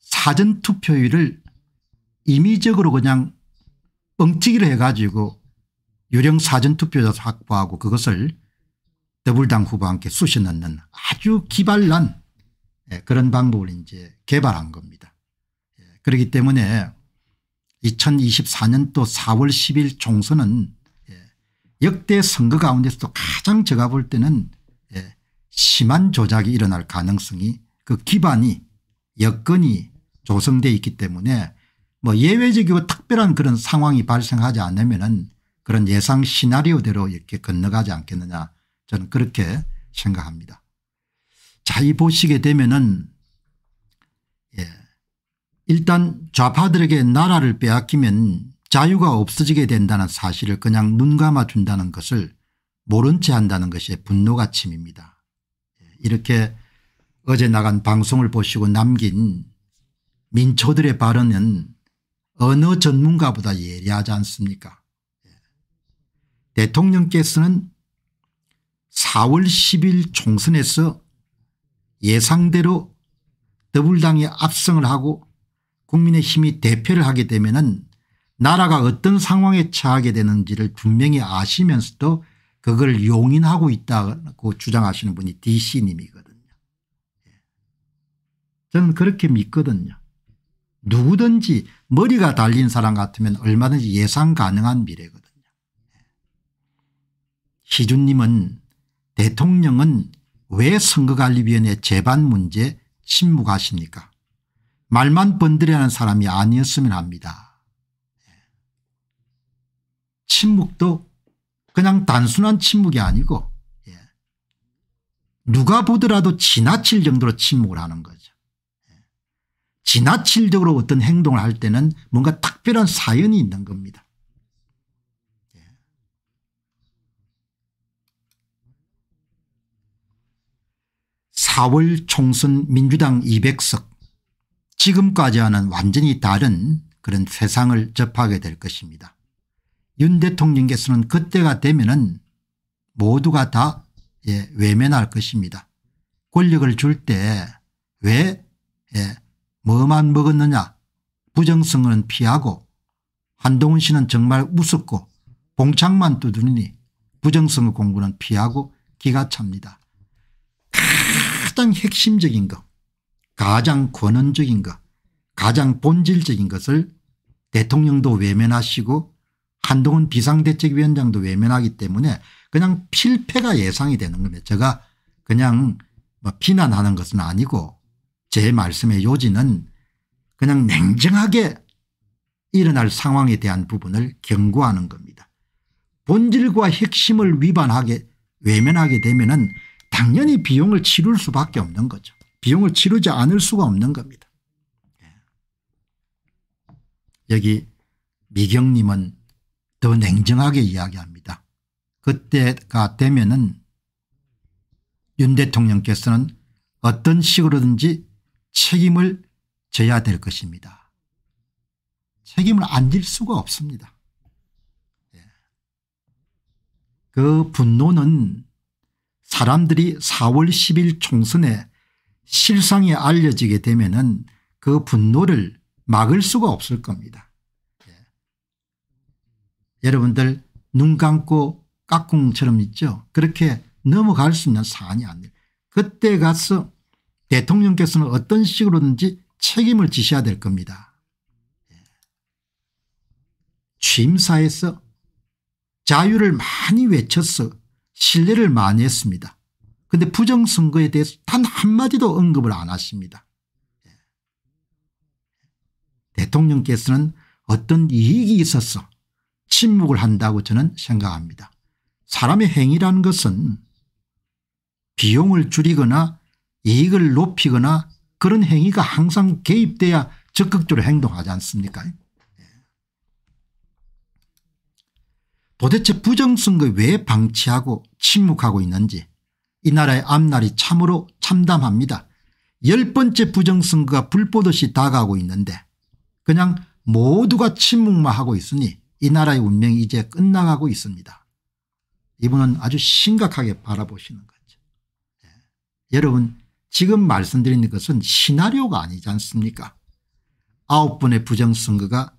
사전투표율을 임의적으로 그냥 뻥튀기를 해가지고 유령 사전투표자 확보하고 그것을 더불당 후보와 함께 쑤셔 넣는 아주 기발난 예, 그런 방법을 이제 개발한 겁니다. 예, 그렇기 때문에 2024년도 4월 10일 총선은 예, 역대 선거 가운데서도 가장 제가 볼 때는 심한 조작이 일어날 가능성이 그 기반이 여건이 조성되어 있기 때문에 뭐 예외적이고 특별한 그런 상황이 발생하지 않으면은 그런 예상 시나리오대로 이렇게 건너가지 않겠느냐 저는 그렇게 생각합니다. 자이 보시게 되면은 예 일단 좌파들에게 나라를 빼앗기면 자유가 없어지게 된다는 사실을 그냥 눈 감아준다는 것을 모른 채 한다는 것이 분노가 침입니다. 예, 이렇게 어제 나간 방송을 보시고 남긴 민초들의 발언은 어느 전문가보다 예리하지 않습니까 예. 대통령께서는 4월 10일 총선에서 예상대로 더불당이 압승을 하고 국민의힘이 대표를 하게 되면 나라가 어떤 상황에 처하게 되는지를 분명히 아시면서도 그걸 용인하고 있다고 주장하시는 분이 dc님이거든요. 예. 저는 그렇게 믿거든요. 누구든지 머리가 달린 사람 같으면 얼마든지 예상 가능한 미래거든요. 시준님은 대통령은 왜 선거관리위원회 재반 문제 침묵하십니까 말만 번들이하는 사람이 아니었으면 합니다. 침묵도 그냥 단순한 침묵이 아니고 예. 누가 보더라도 지나칠 정도로 침묵을 하는 거죠. 지나칠적으로 어떤 행동을 할 때는 뭔가 특별한 사연이 있는 겁니다. 4월 총선 민주당 200석 지금까지와는 완전히 다른 그런 세상을 접하게 될 것입니다. 윤 대통령께서는 그때가 되면 은 모두가 다 예, 외면할 것입니다. 권력을 줄 때왜 예, 뭐만 먹었느냐 부정성은 피하고 한동훈 씨는 정말 우습고 봉창만 두드리니 부정성 공부는 피하고 기가 찹니다. 가장 핵심적인 것 가장 권원적인 것 가장 본질적인 것을 대통령도 외면하시고 한동훈 비상대책위원장도 외면하기 때문에 그냥 필패가 예상이 되는 겁니다. 제가 그냥 뭐 비난하는 것은 아니고 제 말씀의 요지는 그냥 냉정하게 일어날 상황에 대한 부분을 경고하는 겁니다. 본질과 핵심을 위반하게 외면하게 되면 당연히 비용을 치룰 수밖에 없는 거죠. 비용을 치르지 않을 수가 없는 겁니다. 예. 여기 미경님은 더 냉정하게 이야기합니다. 그때가 되면 은윤 대통령께서는 어떤 식으로든지 책임을 져야 될 것입니다. 책임을 안 질 수가 없습니다. 예. 그 분노는 사람들이 4월 10일 총선에 실상이 알려지게 되면 은그 분노를 막을 수가 없을 겁니다. 예. 여러분들 눈 감고 까꿍처럼 있죠. 그렇게 넘어갈 수 있는 사안이 아니에요. 그때 가서 대통령께서는 어떤 식으로든지 책임을 지셔야 될 겁니다. 취임사에서 자유를 많이 외쳐서 신뢰를 많이 했습니다. 근데 부정선거에 대해서 단 한마디도 언급을 안 하십니다. 대통령께서는 어떤 이익이 있어서 침묵을 한다고 저는 생각합니다. 사람의 행위라는 것은 비용을 줄이거나 이익을 높이거나 그런 행위가 항상 개입돼야 적극적으로 행동하지 않습니까 예. 도대체 부정선거 왜 방치하고 침묵하고 있는지 이 나라의 앞날이 참으로 참담합니다. 열 번째 부정선거가 불보듯이 다가오고 있는데 그냥 모두가 침묵만 하고 있으니 이 나라의 운명이 이제 끝나가고 있습니다. 이분은 아주 심각하게 바라보시는 거죠. 예. 여러분 지금 말씀드린 것은 시나리오가 아니지 않습니까 아홉 번의 부정선거가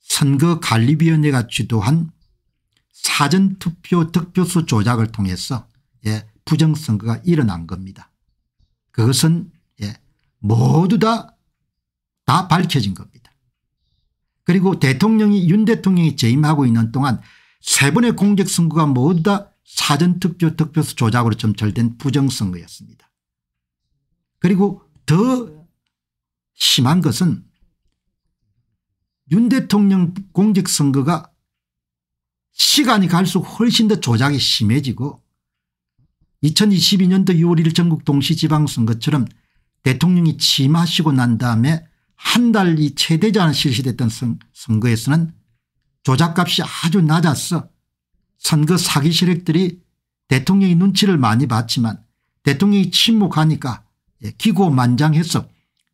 선거관리위원회가 주도한 사전투표 득표수 조작을 통해서 예, 부정선거가 일어난 겁니다. 그것은 예, 모두 다, 다 밝혀진 겁니다. 그리고 대통령이 윤 대통령이 재임하고 있는 동안 세 번의 공직선거가 모두 다 사전투표 득표수 조작으로 점철된 부정선거였습니다. 그리고 더 심한 것은 윤 대통령 공직선거가 시간이 갈수록 훨씬 더 조작이 심해지고 2022년도 6월 1일 전국 동시지방선거처럼 대통령이 취임하시고 난 다음에 한 달 이 최대지 않은 실시됐던 선, 거에서는 조작값이 아주 낮았어 선거 사기 세력들이 대통령의 눈치를 많이 봤지만 대통령이 침묵하니까 예, 기고만장해서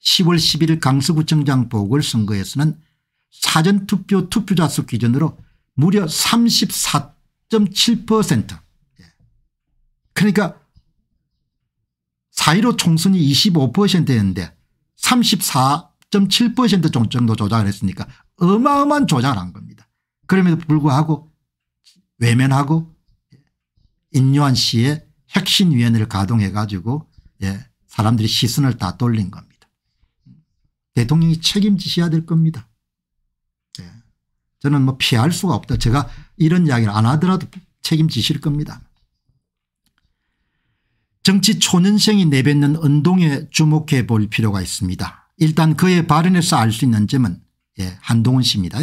10월 11일 강서구청장 보궐선거에서는 사전투표 투표자 수 기준으로 무려 34.7% 예. 그러니까 4.15 총선이 25%였는데 34.7% 정도 조작을 했으니까 어마어마한 조작을 한 겁니다. 그럼에도 불구하고 외면하고 예, 인요한 씨의 혁신위원회를 가동해 가지고 예, 사람들이 시선을 다 돌린 겁니다. 대통령이 책임지셔야 될 겁니다. 네. 저는 뭐 피할 수가 없다. 제가 이런 이야기를 안 하더라도 책임지실 겁니다. 정치 초년생이 내뱉는 언동에 주목해 볼 필요가 있습니다. 일단 그의 발언에서 알 수 있는 점은 예, 한동훈 씨입니다.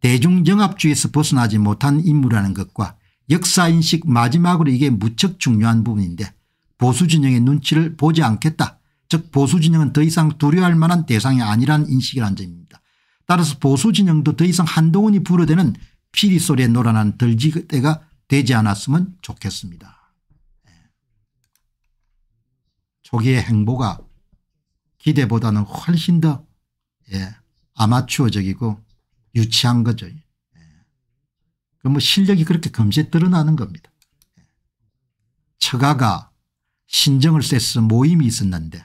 대중영합주의에서 벗어나지 못한 인물이라는 것과 역사인식 마지막으로 이게 무척 중요한 부분인데 보수 진영의 눈치를 보지 않겠다. 즉 보수 진영은 더 이상 두려워할 만한 대상이 아니라는 인식이란 점입니다. 따라서 보수 진영도 더 이상 한동훈이 부르되는 피리 소리에 놀아난 들지대가 되지 않았으면 좋겠습니다. 예. 초기의 행보가 기대보다는 훨씬 더 예, 아마추어적이고 유치한 거죠. 예. 그뭐 실력이 그렇게 금세 드러나는 겁니다. 예. 처가가 신정을 쐈서 모임이 있었는데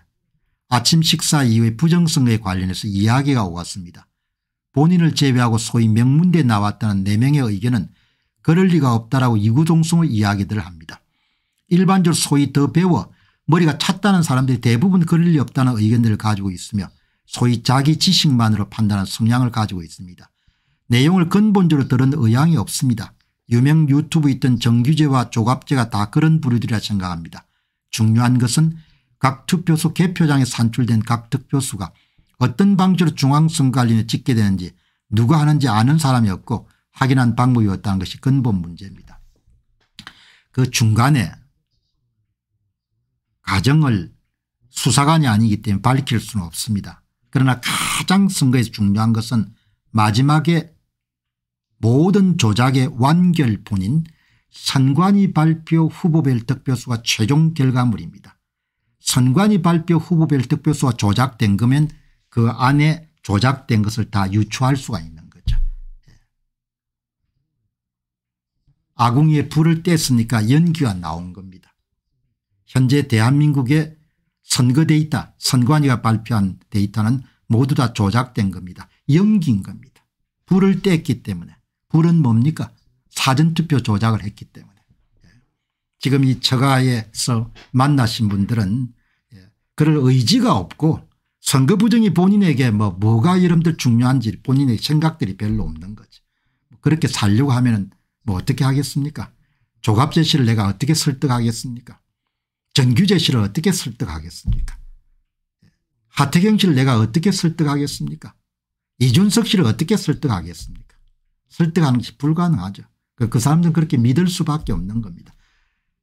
아침 식사 이후에 부정성에 관련해서 이야기가 오갔습니다. 본인을 제외하고 소위 명문대에 나왔다는 4명의 의견은 그럴 리가 없다라고 이구동성의 이야기들을 합니다. 일반적으로 소위 더 배워 머리가 찼다는 사람들이 대부분 그럴 리 없다는 의견들을 가지고 있으며 소위 자기 지식만으로 판단한는 성향을 가지고 있습니다. 내용을 근본적으로 들은 의향이 없습니다. 유명 유튜브 있던 정규제와 조갑제가 다 그런 부류들이라 생각합니다. 중요한 것은 각 투표소 개표장에 산출된 각투표수가 어떤 방식으로 중앙선거관리에 찍게 되는지 누가 하는지 아는 사람이 없고 확인한 방법이었다는 것이 근본 문제입니다. 그 중간에 가정을 수사관이 아니기 때문에 밝힐 수는 없습니다. 그러나 가장 선거에서 중요한 것은 마지막에 모든 조작의 완결뿐인 선관위 발표 후보별 득표수가 최종 결과물입니다. 선관위 발표 후보별 득표수가 조작된 거면 그 안에 조작된 것을 다 유추할 수가 있는 거죠. 예. 아궁이에 불을 뗐으니까 연기가 나온 겁니다. 현재 대한민국의 선거 데이터 선관위가 발표한 데이터는 모두 다 조작된 겁니다. 연기인 겁니다. 불을 뗐기 때문에. 불은 뭡니까 사전투표 조작을 했기 때문에 예. 지금 이 처가에서 만나신 분들은 예, 그럴 의지가 없고 선거 부정이 본인에게 뭐 뭐가 러분들 중요한지 본인의 생각들이 별로 없는 거지. 뭐 그렇게 살려고 하면 뭐 어떻게 하겠습니까 조갑 제시를 내가 어떻게 설득하겠습니까 전규 제시를 어떻게 설득하겠습니까 예. 하태경 씨를 내가 어떻게 설득하겠습니까 이준석 씨를 어떻게 설득하겠습니까 설득하는 것이 불가능하죠. 그, 그 사람들은 그렇게 믿을 수밖에 없는 겁니다.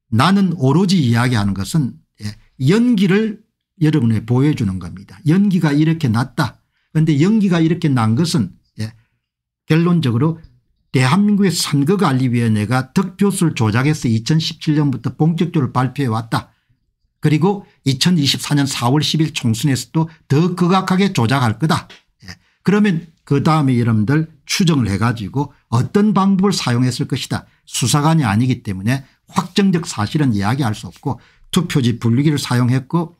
나는 오로지 이야기하는 것은 예, 연기를 여러분에 보여주는 겁니다. 연기가 이렇게 났다. 그런데 연기가 이렇게 난 것은 예, 결론적으로 대한민국의 선거관리위원회가 득표수를 조작해서 2017년부터 본격적으로 발표해 왔다. 그리고 2024년 4월 10일 총선에서도 더 극악하게 조작할 거다. 예, 그러면 그 다음에 이름들 추정을 해가지고 어떤 방법을 사용했을 것이다. 수사관이 아니기 때문에 확정적 사실은 이야기할 수 없고 투표지 분리기를 사용했고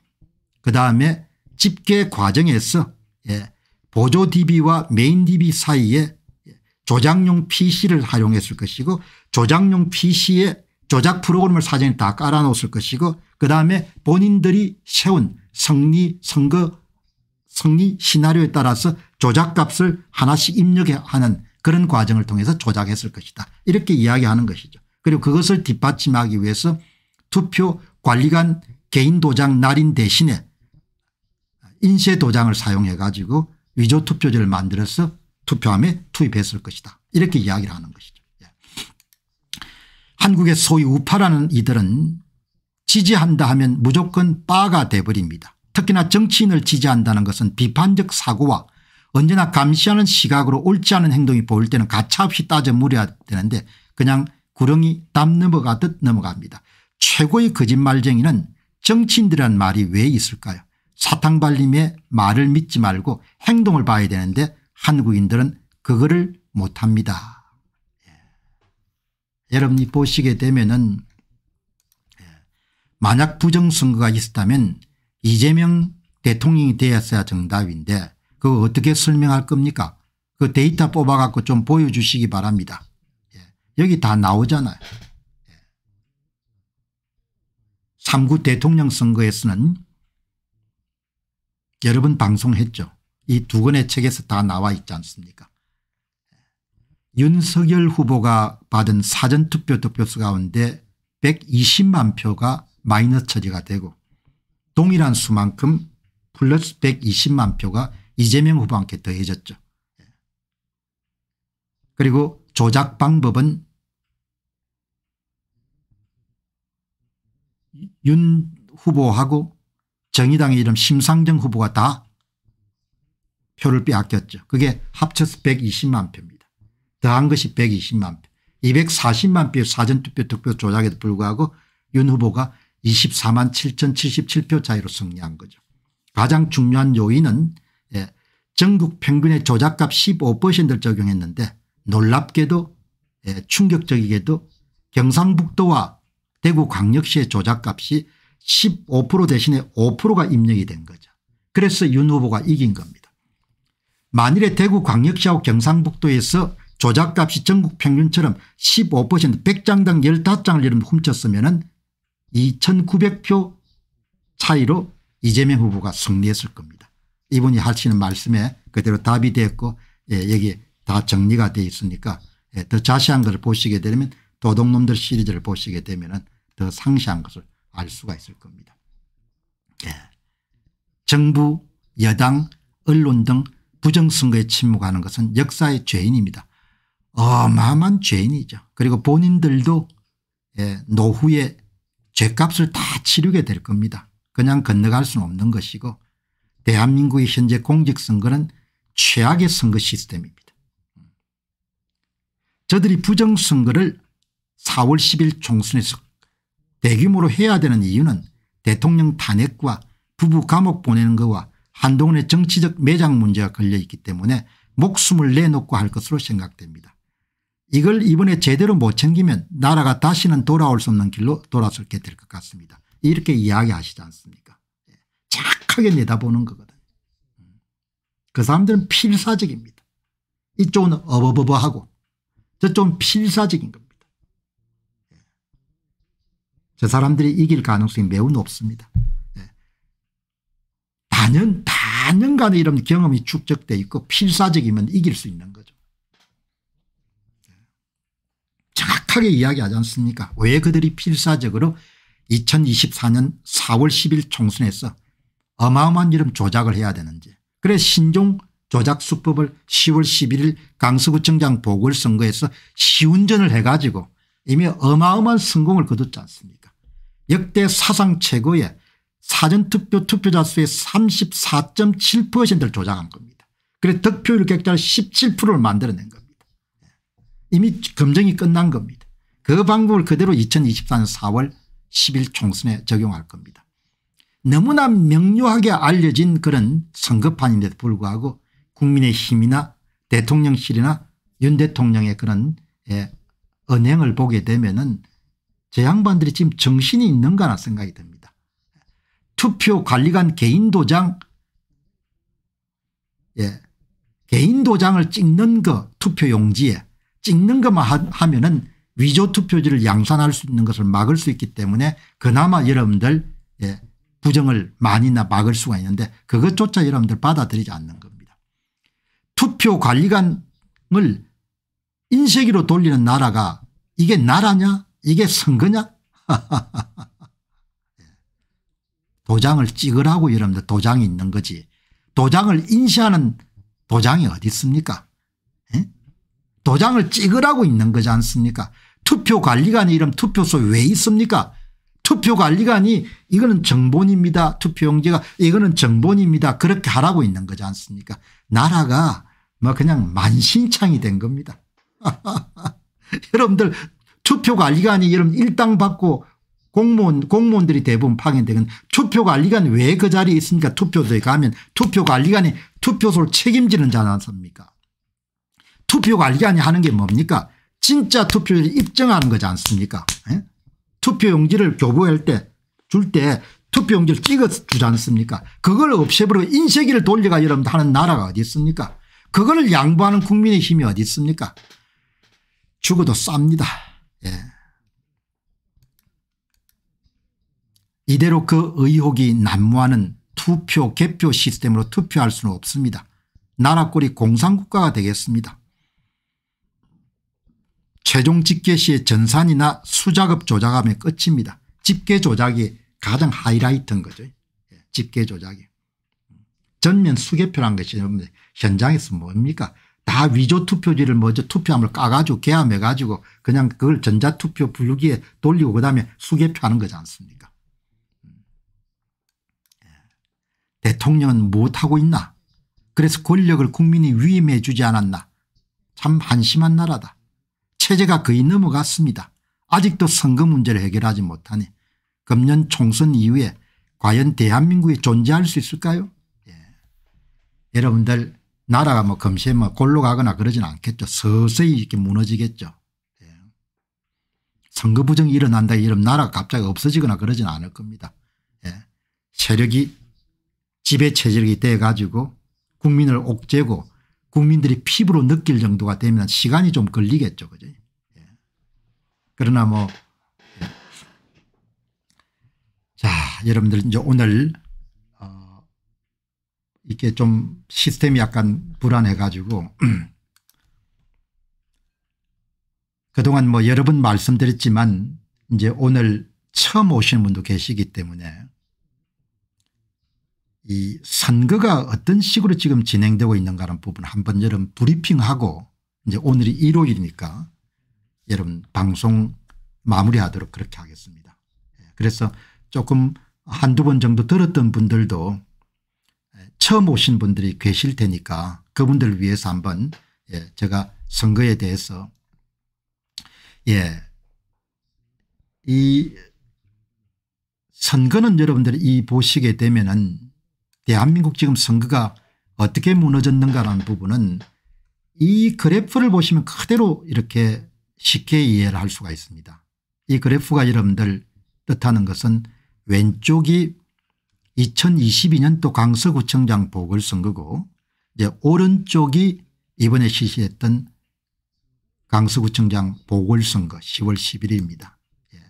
그다음에 집계 과정에서 예, 보조 DB와 메인 DB 사이에 예, 조작용 PC를 활용했을 것이고 조작용 PC에 조작 프로그램을 사전에 다 깔아놓았을 것이고 그다음에 본인들이 세운 성리 선거 성리 시나리오에 따라서 조작값을 하나씩 입력하는 그런 과정을 통해서 조작했을 것이다. 이렇게 이야기하는 것이죠. 그리고 그것을 뒷받침하기 위해서 투표 관리관 개인 도장 날인 대신에 인쇄 도장을 사용해 가지고 위조 투표지를 만들어서 투표함에 투입했을 것이다. 이렇게 이야기를 하는 것이죠. 예. 한국의 소위 우파라는 이들은 지지한다 하면 무조건 빠가 돼버립니다. 특히나 정치인을 지지한다는 것은 비판적 사고와 언제나 감시하는 시각으로 옳지 않은 행동이 보일 때는 가차없이 따져 물어야 되는데 그냥 구렁이 담 넘어가듯 넘어갑니다. 최고의 거짓말쟁이는 정치인들이란 말이 왜 있을까요 사탕발림의 말을 믿지 말고 행동을 봐야 되는데 한국인들은 그거를 못합니다. 예. 여러분이 보시게 되면 은 예. 만약 부정선거가 있었다면 이재명 대통령이 되었어야 정답인데 그거 어떻게 설명할 겁니까 그 데이터 뽑아갖고 좀 보여주시기 바랍니다. 예. 여기 다 나오잖아요. 예. 3구 대통령 선거에서는 여러 번 방송했죠. 이 두 권의 책에서 다 나와 있지 않습니까 예. 윤석열 후보가 받은 사전투표 득표수 가운데 120만 표가 마이너스 처리가 되고 동일한 수만큼 플러스 120만 표가 이재명 후보한테 더해졌죠. 예. 그리고 조작 방법은 윤 후보하고 정의당의 이름 심상정 후보가 다 표를 빼앗겼죠. 그게 합쳐서 120만 표입니다. 더한 것이 120만 표. 240만 표 사전투표 득표 조작에도 불구하고 윤 후보가 24만 7,077표 차이로 승리한 거죠. 가장 중요한 요인은 전국 평균의 조작값 15%를 적용했는데 놀랍게도 예, 충격적이게도 경상북도와 대구 광역시의 조작값이 15% 대신에 5%가 입력이 된 거죠. 그래서 윤 후보가 이긴 겁니다. 만일에 대구 광역시하고 경상북도에서 조작값이 전국 평균처럼 15% 100장당 15장을 이름 훔쳤으면 2900표 차이로 이재명 후보가 승리했을 겁니다. 이분이 하시는 말씀에 그대로 답이 됐고 예, 여기 다 정리가 되어 있으니까 예, 더 자세한 것을 보시게 되면 도둑놈들 시리즈를 보시게 되면 더 상세한 것을 알 수가 있을 겁니다. 예. 정부, 여당, 언론 등 부정선거에 침묵하는 것은 역사의 죄인입니다. 어마어마한 죄인이죠. 그리고 본인들도 예, 노후에 죄값을 다 치르게 될 겁니다. 그냥 건너갈 수는 없는 것이고 대한민국의 현재 공직선거는 최악의 선거 시스템입니다. 저들이 부정선거를 4월 10일 총선에서 대규모로 해야 되는 이유는 대통령 탄핵과 부부 감옥 보내는 것과 한동훈의 정치적 매장 문제가 걸려있기 때문에 목숨을 내놓고 할 것으로 생각됩니다. 이걸 이번에 제대로 못 챙기면 나라가 다시는 돌아올 수 없는 길로 돌아설게 될 것 같습니다. 이렇게 이야기하시지 않습니까 착하게 내다보는 거거든요. 그 사람들은 필사적입니다. 이쪽은 어버버버하고 저쪽은 필사적인 겁니다. 저 사람들이 이길 가능성이 매우 높습니다. 단연 예. 단연간의 이런 경험이 축적되어 있고 필사적이면 이길 수 있는 거죠. 예. 정확하게 이야기하지 않습니까 왜 그들이 필사적으로 2024년 4월 10일 총선에서 어마어마한 이름 조작을 해야 되는지 그래 신종 조작 수법을 10월 11일 강서구청장 보궐선거에서 시운전을 해가지고 이미 어마어마한 성공을 거뒀지 않습니까 역대 사상 최고의 사전투표 투표자 수의 34.7%를 조작한 겁니다. 그래 득표율 객자를 17%를 만들어낸 겁니다. 예. 이미 검증이 끝난 겁니다. 그 방법을 그대로 2024년 4월 10일 총선에 적용할 겁니다. 너무나 명료하게 알려진 그런 선거판인데도 불구하고 국민의힘이나 대통령실이나 윤 대통령의 그런 예, 언행을 보게 되면 은제 양반들이 지금 정신이 있는가 나 생각이 듭니다. 투표관리관 개인도장 예, 개인도장을 찍는 거 투표용지에 찍는 것만 하면 은 위조투표지를 양산할 수 있는 것을 막을 수 있기 때문에 그나마 여러분들 예, 부정을 많이나 막을 수가 있는데 그것조차 여러분들 받아들이지 않는 겁니다. 투표 관리관을 인쇄기로 돌리는 나라가 이게 나라냐 이게 선거냐 예. 도장을 찍으라고 여러분들 도장이 있는 거지 도장을 인쇄하는 도장이 어디 있습니까 에? 예? 도장을 찍으라고 있는 거지 않습니까 투표관리관의 이름 투표소 왜 있습니까 투표관리관이 이거는 정본입니다. 투표용지가 이거는 정본입니다. 그렇게 하라고 있는 거지 않습니까 나라가 뭐 그냥 만신창이 된 겁니다. 여러분들 투표 관리관이 여러분 일당 받고 공무원, 공무원들이 대부분 파견되건 투표 관리관 왜그 자리에 있습니까? 투표소에 가면 투표 관리관이 투표소를 책임지는 자지 않습니까? 투표 관리관이 하는 게 뭡니까? 진짜 투표를 입증하는 거지 않습니까? 에? 예? 투표용지를 교부할 때 줄 때 투표용지를 찍어 주지 않습니까 그걸 없애버리고 인쇄기를 돌려가 여러분 하는 나라가 어디 있습니까 그걸 양보하는 국민의 힘이 어디 있습니까 죽어도 쌉니다. 예. 이대로 그 의혹이 난무하는 투표 개표 시스템으로 투표할 수는 없습니다. 나라 꼴이 공산국가가 되겠습니다. 최종 집계 시의 전산이나 수작업 조작함에 끝입니다. 집계 조작이 가장 하이라이트인 거죠. 예, 집계 조작이. 전면 수개표라는 것이 현장에서 뭡니까 다 위조 투표지를 먼저 투표함을 까가지고 개함해 가지고 그냥 그걸 전자투표 분류기에 돌리고 그다음에 수개표하는 거지 않습니까 음. 예. 대통령은 못하고 있나 그래서 권력을 국민이 위임해 주지 않았나 참 한심한 나라다 체제가 거의 넘어갔습니다. 아직도 선거 문제를 해결하지 못하니 금년 총선 이후에 과연 대한민국이 존재할 수 있을까요 예. 여러분들 나라가 뭐금시뭐 뭐 골로 가거나 그러진 않겠죠. 서서히 이렇게 무너지겠죠. 예. 선거 부정이 일어난다 이러면 나라가 갑자기 없어지거나 그러진 않을 겁니다. 예. 세력이 지배 체제이돼 가지고 국민을 옥죄고 국민들이 피부로 느낄 정도가 되면 시간이 좀 걸리겠죠. 그죠? 예. 그러나 뭐, 예. 자, 여러분들 이제 오늘, 어, 이게 좀 시스템이 약간 불안해 가지고 그동안 뭐 여러 번 말씀드렸지만 이제 오늘 처음 오시는 분도 계시기 때문에 이 선거가 어떤 식으로 지금 진행되고 있는가라는 부분 한번 여러분 브리핑하고 이제 오늘이 일요일이니까 여러분 방송 마무리하도록 그렇게 하겠습니다. 예, 그래서 조금 한두 번 정도 들었던 분들도 예, 처음 오신 분들이 계실 테니까 그분들을 위해서 한번 예, 제가 선거에 대해서 예, 이 선거는 여러분들이 이 보시게 되면은 대한민국 지금 선거가 어떻게 무너졌는가라는 부분은 이 그래프를 보시면 그대로 이렇게 쉽게 이해를 할 수가 있습니다. 이 그래프가 여러분들 뜻하는 것은 왼쪽이 2022년도 강서구청장 보궐선거고 이제 오른쪽이 이번에 실시했던 강서구청장 보궐선거 10월 11일입니다. 예.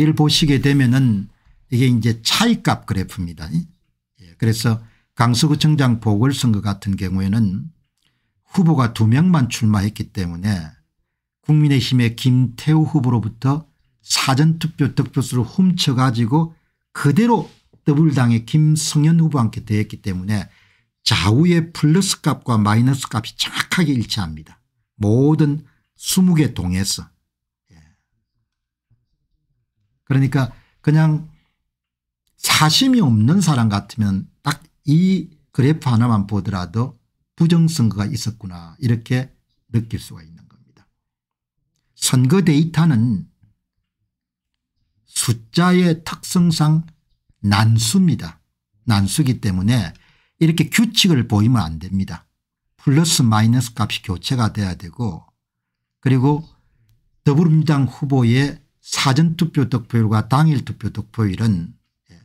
이를 보시게 되면은 이게 이제 차이값 그래프입니다. 그래서 강서구청장 보궐선거 같은 경우에는 후보가 두명만 출마했기 때문에 국민의힘의 김태우 후보로부터 사전투표 득표수를 훔쳐가지고 그대로 더블당의 김성현 후보한테 대했기 때문에 좌우의 플러스 값과 마이너스 값이 정확하게 일치합니다. 모든 20개 동에서. 예. 그러니까 그냥 사심이 없는 사람 같으면 이 그래프 하나만 보더라도 부정선거가 있었구나 이렇게 느낄 수가 있는 겁니다. 선거 데이터는 숫자의 특성상 난수입니다. 난수기 때문에 이렇게 규칙을 보이면 안 됩니다. 플러스 마이너스 값이 교체가 돼야 되고 그리고 더불어민주당 후보의 사전투표 득표율과 당일 투표 득표율은 예,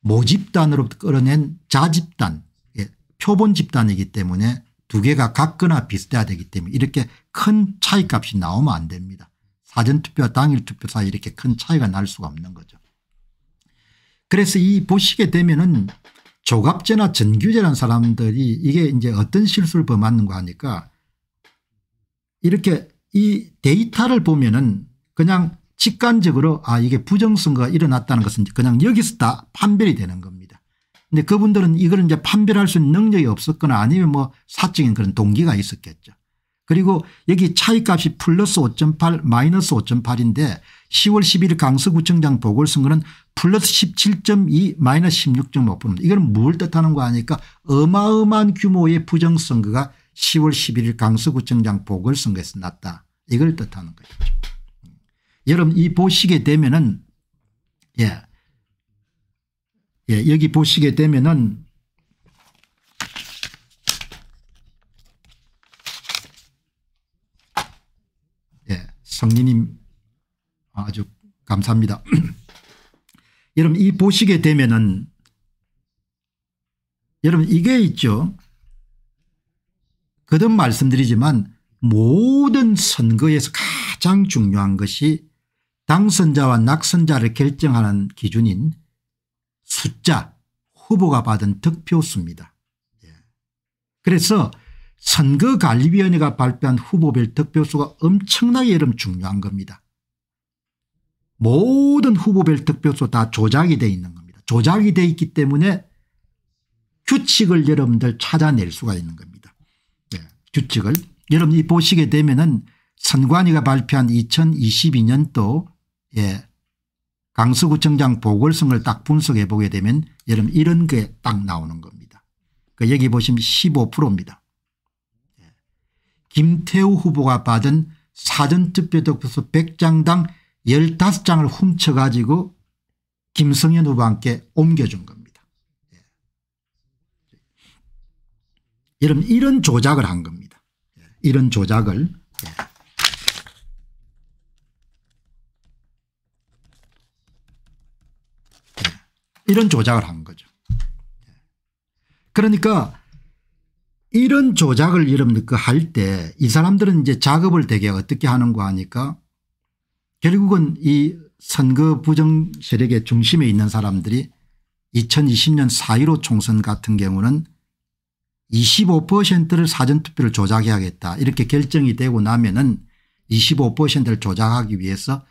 모집단으로 부터 끌어낸 자집단 예, 표본 집단이기 때문에 두 개가 같거나 비슷해야 되기 때문에 이렇게 큰 차이값이 나오면 안 됩니다. 사전투표와 당일투표 사이 이렇게 큰 차이가 날 수가 없는 거죠. 그래서 이 보시게 되면은 조갑제나 전규제라는 사람들이 이게 이제 어떤 실수를 범하는가 하니까 이렇게 이 데이터를 보면은 그냥 직관적으로 아 이게 부정선거가 일어났다는 것은 그냥 여기서 다 판별이 되는 겁니다. 근데 그분들은 이걸 이제 판별할 수 있는 능력이 없었거나 아니면 뭐 사적인 그런 동기가 있었겠죠. 그리고 여기 차이값이 플러스 5.8 마이너스 5.8인데 10월 11일 강서구청장 보궐선거는 플러스 17.2 마이너스 16.5%입니다. 이건 뭘 뜻하는 거 아니까 어마어마한 규모의 부정선거가 10월 11일 강서구청장 보궐선거에서 났다. 이걸 뜻하는 것죠 여러분 이 보시게 되면은 예 예, 여기 보시게 되면은 예, 성리님 아주 감사합니다. 여러분 이 보시게 되면은 여러분 이게 있죠. 거듭 말씀드리지만 모든 선거에서 가장 중요한 것이 당선자와 낙선자를 결정하는 기준인 숫자 후보가 받은 득표수입니다. 예. 그래서 선거관리위원회가 발표한 후보별 득표수가 엄청나게 여러 중요한 겁니다. 모든 후보별 득표수 다 조작이 돼 있는 겁니다. 조작이 돼 있기 때문에 규칙을 여러분들 찾아낼 수가 있는 겁니다. 예. 규칙을 여러분이 보시게 되면은 선관위가 발표한 2022년도 예. 강서구청장 보궐선을 딱 분석해 보게 되면 여러분 이런 게 딱 나오는 겁니다. 그 여기 보시면 15%입니다. 예. 김태우 후보가 받은 사전투표득 100장당 15장을 훔쳐가지고 김성현 후보한테 옮겨준 겁니다. 예. 여러분 이런 조작을 한 겁니다. 예. 이런 조작을 이런 조작을 한 거죠. 그러니까 이런 조작을 여러분들 할때 이 사람들은 이제 작업을 되게 어떻게 하는거 하니까 결국은 이 선거 부정 세력의 중심에 있는 사람들이 2020년 4.15 총선 같은 경우는 25%를 사전투표를 조작해야겠다 이렇게 결정이 되고 나면은 25%를 조작하기 위해서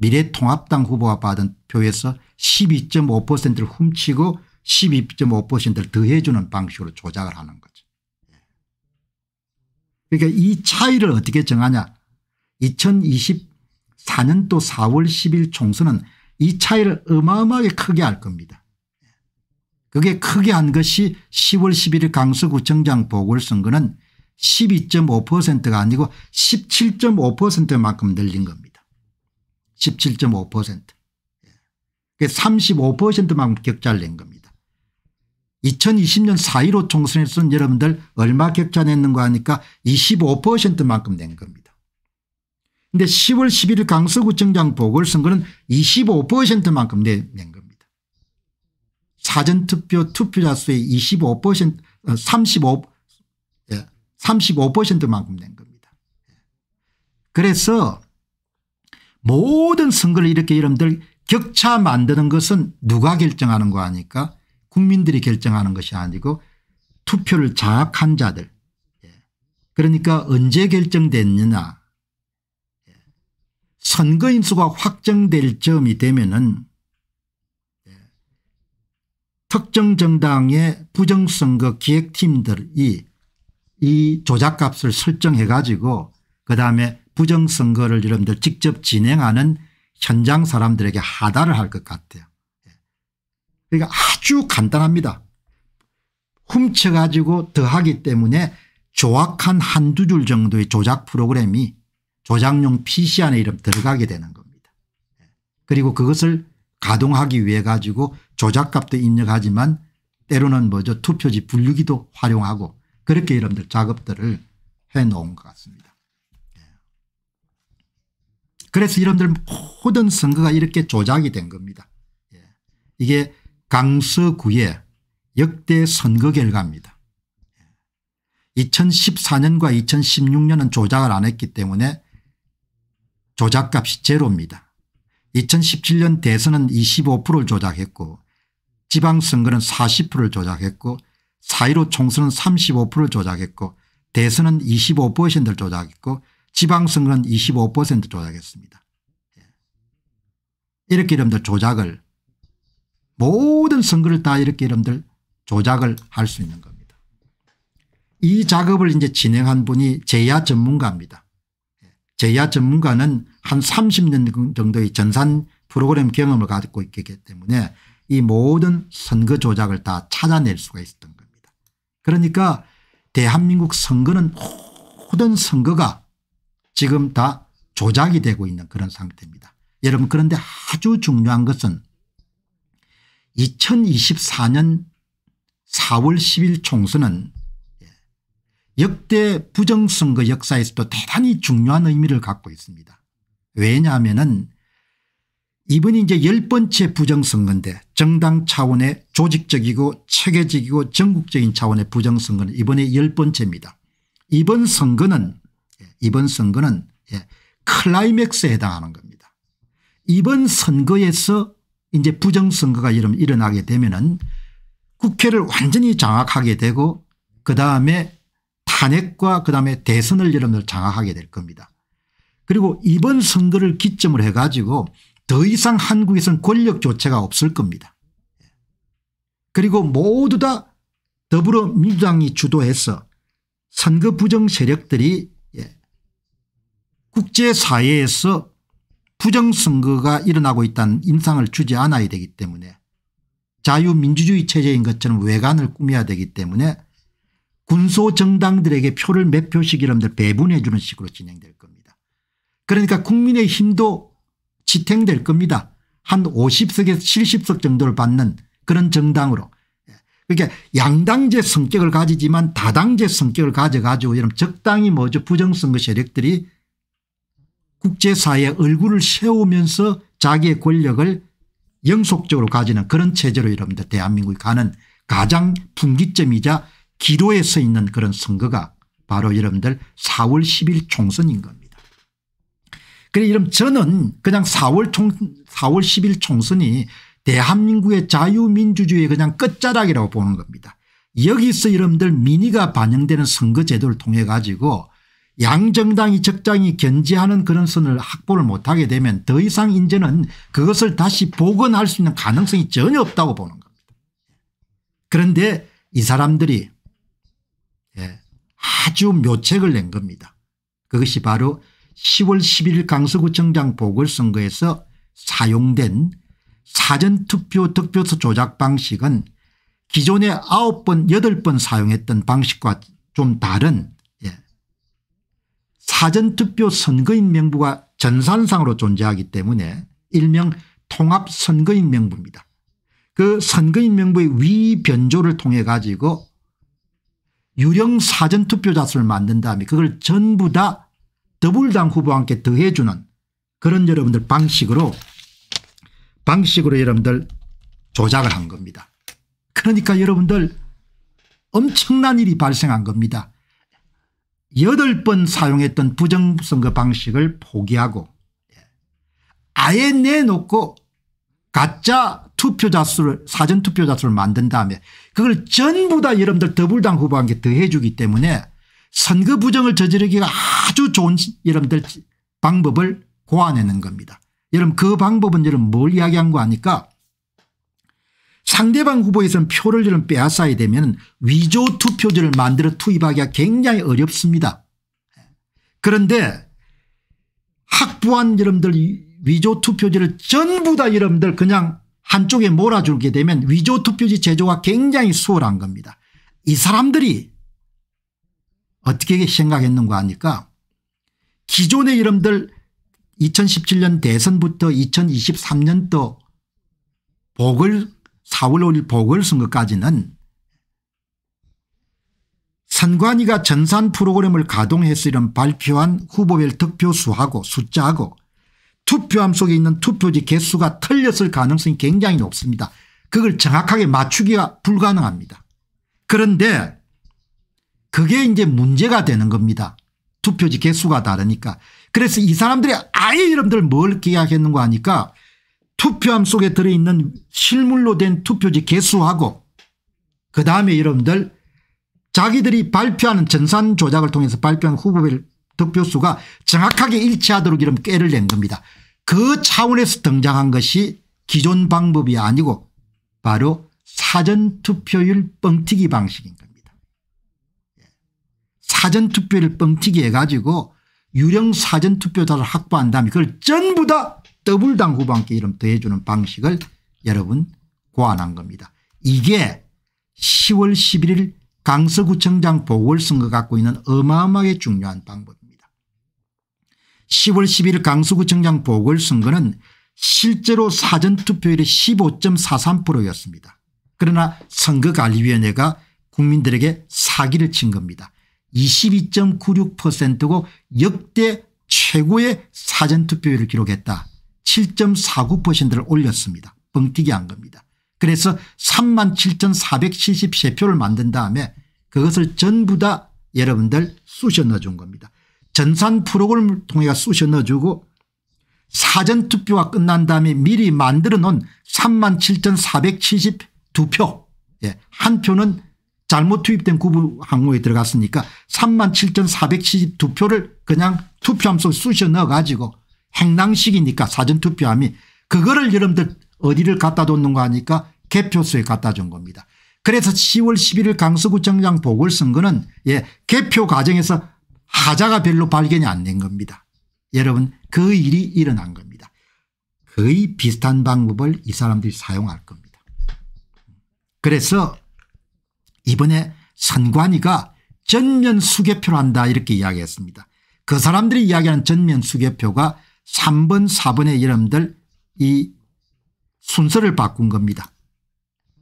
미래통합당 후보가 받은 표에서 12.5%를 훔치고 12.5%를 더해주는 방식으로 조작을 하는 거죠. 그러니까 이 차이를 어떻게 정하냐 2024년도 4월 10일 총선은 이 차이를 어마어마하게 크게 할 겁니다. 그게 크게 한 것이 10월 11일 강서구청장 보궐선거는 12.5%가 아니고 17.5%만큼 늘린 겁니다. 17.5% 35%만 격차를 낸 겁니다. 2020년 4.15 총선에서는 여러분들 얼마 격차 냈는가 하니까 25%만큼 낸 겁니다. 근데 10월 11일 강서구청장 보궐선거는 25%만큼 낸 겁니다. 사전투표 투표자 수의 25% 35, 35%만큼 낸 겁니다. 예. 그래서 모든 선거를 이렇게 여러분들 격차 만드는 것은 누가 결정하는 거 아니까 국민들이 결정하는 것이 아니고 투표를 자악한 자들 예. 그러니까 언제 결정됐느냐 예. 선거인수가 확정될 점이 되면은 예. 특정 정당의 부정선거 기획팀들이 이 조작값을 설정해 가지고 그다음에 부정선거를 여러분들 직접 진행하는 현장 사람들에게 하달을 할 것 같아요. 예. 그러니까 아주 간단합니다. 훔쳐가지고 더하기 때문에 조악한 한두 줄 정도의 조작 프로그램이 조작용 PC 안에 이름 들어가게 되는 겁니다. 예. 그리고 그것을 가동하기 위해 가지고 조작값도 입력하지만 때로는 뭐죠 투표지 분류기도 활용하고 그렇게 여러분들 작업들을 해놓은 것 같습니다. 그래서 이런들 모든 선거가 이렇게 조작이 된 겁니다. 예. 이게 강서구의 역대 선거 결과입니다. 2014년과 예. 2016년은 조작을 안 했기 때문에 조작값이 제로입니다. 2017년 대선은 25%를 조작했고 지방선거는 40%를 조작했고 4.15 총선은 35%를 조작했고 대선은 25%를 조작했고 지방선거는 25% 조작했습니다. 예. 이렇게 이름들 조작을 모든 선거를 다 이렇게 이름들 조작을 할 수 있는 겁니다. 이 작업을 이제 진행한 분이 제야 전문가입니다. 예. 제야 전문가는 한 30년 정도의 전산 프로그램 경험을 가지고 있기 때문에 이 모든 선거 조작을 다 찾아낼 수가 있었던 겁니다. 그러니까 대한민국 선거는 모든 선거가 지금 다 조작이 되고 있는 그런 상태입니다. 여러분 그런데 아주 중요한 것은 2024년 4월 10일 총선은 역대 부정선거 역사에서도 대단히 중요한 의미를 갖고 있습니다. 왜냐하면 이번이 이제 열 번째 부정선거인데 정당 차원의 조직적이고 체계적이고 전국적인 차원의 부정선거는 이번에 열 번째입니다. 이번 선거는 이번 선거는 예, 클라이맥스에 해당하는 겁니다. 이번 선거에서 이제 부정선거가 일어나게 되면은 국회를 완전히 장악하게 되고 그다음에 탄핵과 그다음에 대선을 여러분들 장악하게 될 겁니다. 그리고 이번 선거를 기점으로 해 가지고 더 이상 한국에서는 권력 교체가 없을 겁니다. 그리고 모두 다 더불어민주당이 주도해서 선거 부정 세력들이 국제사회에서 부정선거가 일어나고 있다는 인상을 주지 않아야 되기 때문에 자유민주주의 체제인 것처럼 외관을 꾸며야 되기 때문에 군소정당들에게 표를 몇 표씩 이름들 배분해 주는 식으로 진행될 겁니다. 그러니까 국민의 힘도 지탱될 겁니다. 한 50석에서 70석 정도를 받는 그런 정당으로 그러니까 양당제 성격을 가지지만 다당제 성격을 가져가지고 이런 적당히 뭐죠 부정선거 세력들이 국제사회의 얼굴을 세우면서 자기의 권력을 영속적으로 가지는 그런 체제로 여러분들 대한민국이 가는 가장 분기점이자 기로에 서 있는 그런 선거가 바로 여러분들 4월 10일 총선인 겁니다. 그래 이런 저는 그냥 4월 총 4월 10일 총선이 대한민국의 자유민주주의의 그냥 끝자락이라고 보는 겁니다. 여기서 여러분들 민의가 반영되는 선거제도를 통해 가지고 양정당 이 적당히 견제하는 그런 선을 확보를 못하게 되면 더 이상 인제는 그것을 다시 복원할 수 있는 가능성이 전혀 없다고 보는 겁니다. 그런데 이 사람들이 예, 아주 묘책을 낸 겁니다. 그것이 바로 10월 11일 강서구청장 보궐선거에서 사용된 사전투표 득표수 조작 방식은 기존에 9번 8번 사용했던 방식과 좀 다른 사전투표 선거인 명부가 전산상으로 존재하기 때문에 일명 통합선거인 명부입니다. 그 선거인 명부의 위변조를 통해 가지고 유령 사전투표자 수를 만든 다음에 그걸 전부 다 더불당 후보와 함께 더해주는 그런 여러분들 방식으로 방식으로 여러분들 조작을 한 겁니다. 그러니까 여러분들 엄청난 일이 발생한 겁니다. 여덟 번 사용했던 부정선거 방식을 포기하고 예, 아예 내놓고 가짜 투표자 수를 사전 투표자 수를 만든 다음에 그걸 전부 다 여러분들 더불당 후보한테 더해 주기 때문에 선거 부정을 저지르기가 아주 좋은 여러분들 방법을 고안해낸 겁니다. 여러분 그 방법은 여러분 뭘 이야기한 거 아니까 상대방 후보에선 표를 좀 빼앗아야 되면 위조 투표지를 만들어 투입하기가 굉장히 어렵습니다. 그런데 학부한 여러분들 위조 투표지를 전부 다 여러분들 그냥 한쪽에 몰아주게 되면 위조 투표지 제조가 굉장히 수월한 겁니다. 이 사람들이 어떻게 생각했는가 하니까 기존의 여러분들 2017년 대선부터 2023년도 복을 4월 5일 보궐선거까지는 선관위가 전산 프로그램을 가동했으련 발표한 후보별 득표수하고 숫자하고 투표함 속에 있는 투표지 개수가 틀렸을 가능성이 굉장히 높습니다. 그걸 정확하게 맞추기가 불가능합니다. 그런데 그게 이제 문제가 되는 겁니다. 투표지 개수가 다르니까. 그래서 이 사람들이 아예 여러분들 뭘 계약했는가 하니까 투표함 속에 들어있는 실물로 된 투표지 개수하고 그 다음에 여러분들 자기들이 발표하는 전산 조작을 통해서 발표한 후보별 득표수가 정확하게 일치하도록 이런 꾀를 낸 겁니다. 그 차원에서 등장한 것이 기존 방법이 아니고 바로 사전투표율 뻥튀기 방식인 겁니다. 사전투표율 뻥튀기 해가지고 유령 사전투표자를 확보한 다음에 그걸 전부 다 더블당 후반기 이름 더해주는 방식을 여러분 고안한 겁니다. 이게 10월 11일 강서구청장 보궐선거 갖고 있는 어마어마하게 중요한 방법입니다. 10월 11일 강서구청장 보궐선거는 실제로 사전투표율이 15.43%였습니다. 그러나 선거관리위원회가 국민들에게 사기를 친 겁니다. 22.96%고 역대 최고의 사전투표율을 기록했다. 7.49%를 올렸습니다. 뻥튀기 한 겁니다. 그래서 37,473표를 만든 다음에 그것을 전부 다 여러분들 쑤셔 넣어준 겁니다. 전산 프로그램을 통해 쑤셔 넣어주고 사전투표가 끝난 다음에 미리 만들어 놓은 37,472표 예. 한 표는 잘못 투입된 구분 항목에 들어갔으니까 37,472표를 그냥 투표함수 쑤셔 넣어가지고 행당식이니까 사전투표함이 그거를 여러분들 어디를 갖다 뒀는거아니까 개표소에 갖다 준 겁니다. 그래서 10월 11일 강서구청장 보궐선거는 예, 개표 과정에서 하자가 별로 발견이 안 된 겁니다. 여러분 그 일이 일어난 겁니다. 거의 비슷한 방법을 이 사람들이 사용할 겁니다. 그래서 이번에 선관위가 전면 수개표를 한다 이렇게 이야기했습니다. 그 사람들이 이야기하는 전면 수개표가 3번 4번의 이름들 이 순서를 바꾼 겁니다.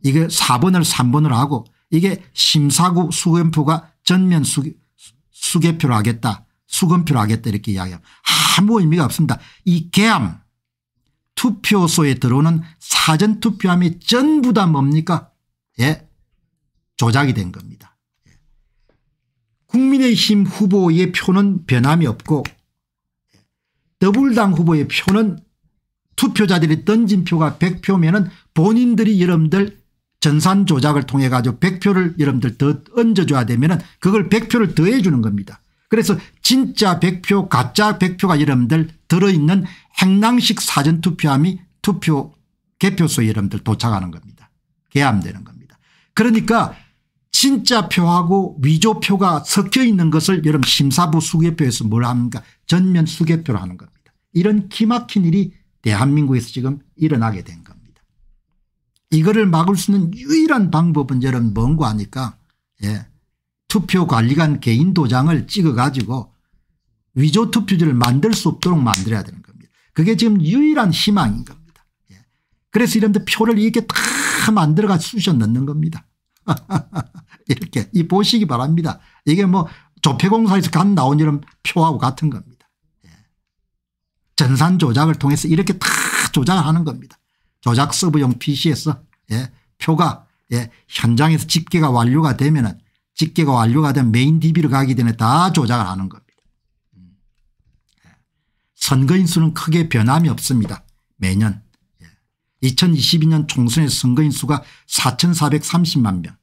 이게 4번을 3번으로 하고 이게 심사구 수검표가 전면 수, 수개표를 하겠다 수검표를 하겠다 이렇게 이야기합니다. 아무 의미가 없습니다. 이 개함 투표소에 들어오는 사전투표함이 전부 다 뭡니까 예 조작이 된 겁니다. 예. 국민의힘 후보의 표는 변함이 없고 더불당 후보의 표는 투표자들이 던진 표가 100표면은 본인들이 여러분들 전산 조작을 통해 가지고 100표를 여러분들 더 얹어줘야 되면은 그걸 100표를 더해 주는 겁니다. 그래서 진짜 100표 가짜 100표가 여러분들 들어있는 행랑식 사전투표함이 투표 개표소에 여러분들 도착하는 겁니다. 개함되는 겁니다. 그러니까 진짜표하고 위조표가 섞여 있는 것을 여러분 심사부 수개표에서 뭘 합니까 전면 수개표로 하는 겁니다. 이런 기막힌 일이 대한민국에서 지금 일어나게 된 겁니다. 이거를 막을 수 있는 유일한 방법은 여러분 뭔고 하니까 예. 투표관리관 개인 도장을 찍어 가지고 위조 투표지를 만들 수 없도록 만들어야 되는 겁니다. 그게 지금 유일한 희망인 겁니다. 예. 그래서 이런데 표를 이렇게 다 만들어가 쑤셔 넣는 겁니다. 이렇게 이 보시기 바랍니다. 이게 뭐 조폐공사에서 간 나온 이런 표하고 같은 겁니다. 예. 전산 조작을 통해서 이렇게 다 조작을 하는 겁니다. 조작 서브용 PC에서 예. 표가 예. 현장에서 집계가 완료가 되면 집계가 완료가 된 메인 DB로 가기 전에 다 조작을 하는 겁니다. 음. 예. 선거인 수는 크게 변함이 없습니다. 매년 2022년 예. 총선에 선거인 수가 4,430만 명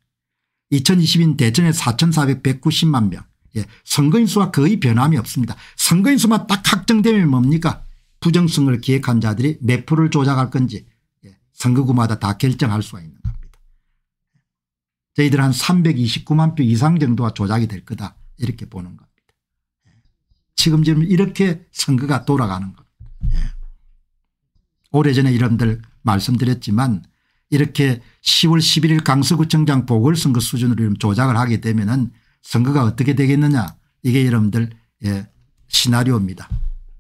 2 0 2 0년 대전에 4,490만 명. 예. 선거인 수와 거의 변함이 없습니다. 선거인 수만 딱 확정되면 뭡니까 부정선거를 기획한 자들이 몇 프로를 조작할 건지 예. 선거구마다 다 결정할 수가 있는 겁니다. 저희들 한 329만 표 이상 정도가 조작이 될 거다 이렇게 보는 겁니다. 예. 지금 지금 이렇게 선거가 돌아가는 겁니다. 예. 오래전에 이런들 말씀드렸지만 이렇게 10월 11일 강서구청장 보궐선거 수준으로 조작을 하게 되면은 선거가 어떻게 되겠느냐 이게 여러분들 예, 시나리오입니다.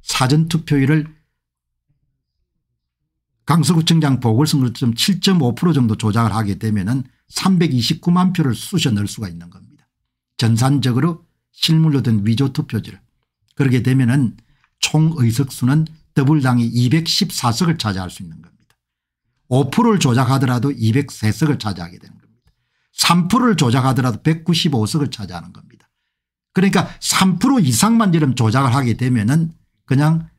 사전투표율을 강서구청장 보궐선거점 7.5% 정도 조작을 하게 되면은 329만 표를 쑤셔 넣을 수가 있는 겁니다. 전산적으로 실물로 된 위조 투표지를 그렇게 되면은 총 의석수는 더블당이 214석을 차지할 수 있는 겁니다. 5%를 조작하더라도 203석을 차지하게 되는 겁니다. 3%를 조작하더라도 195석을 차지하는 겁니다. 그러니까 3% 이상만 이런 조작을 하게 되면 은 그냥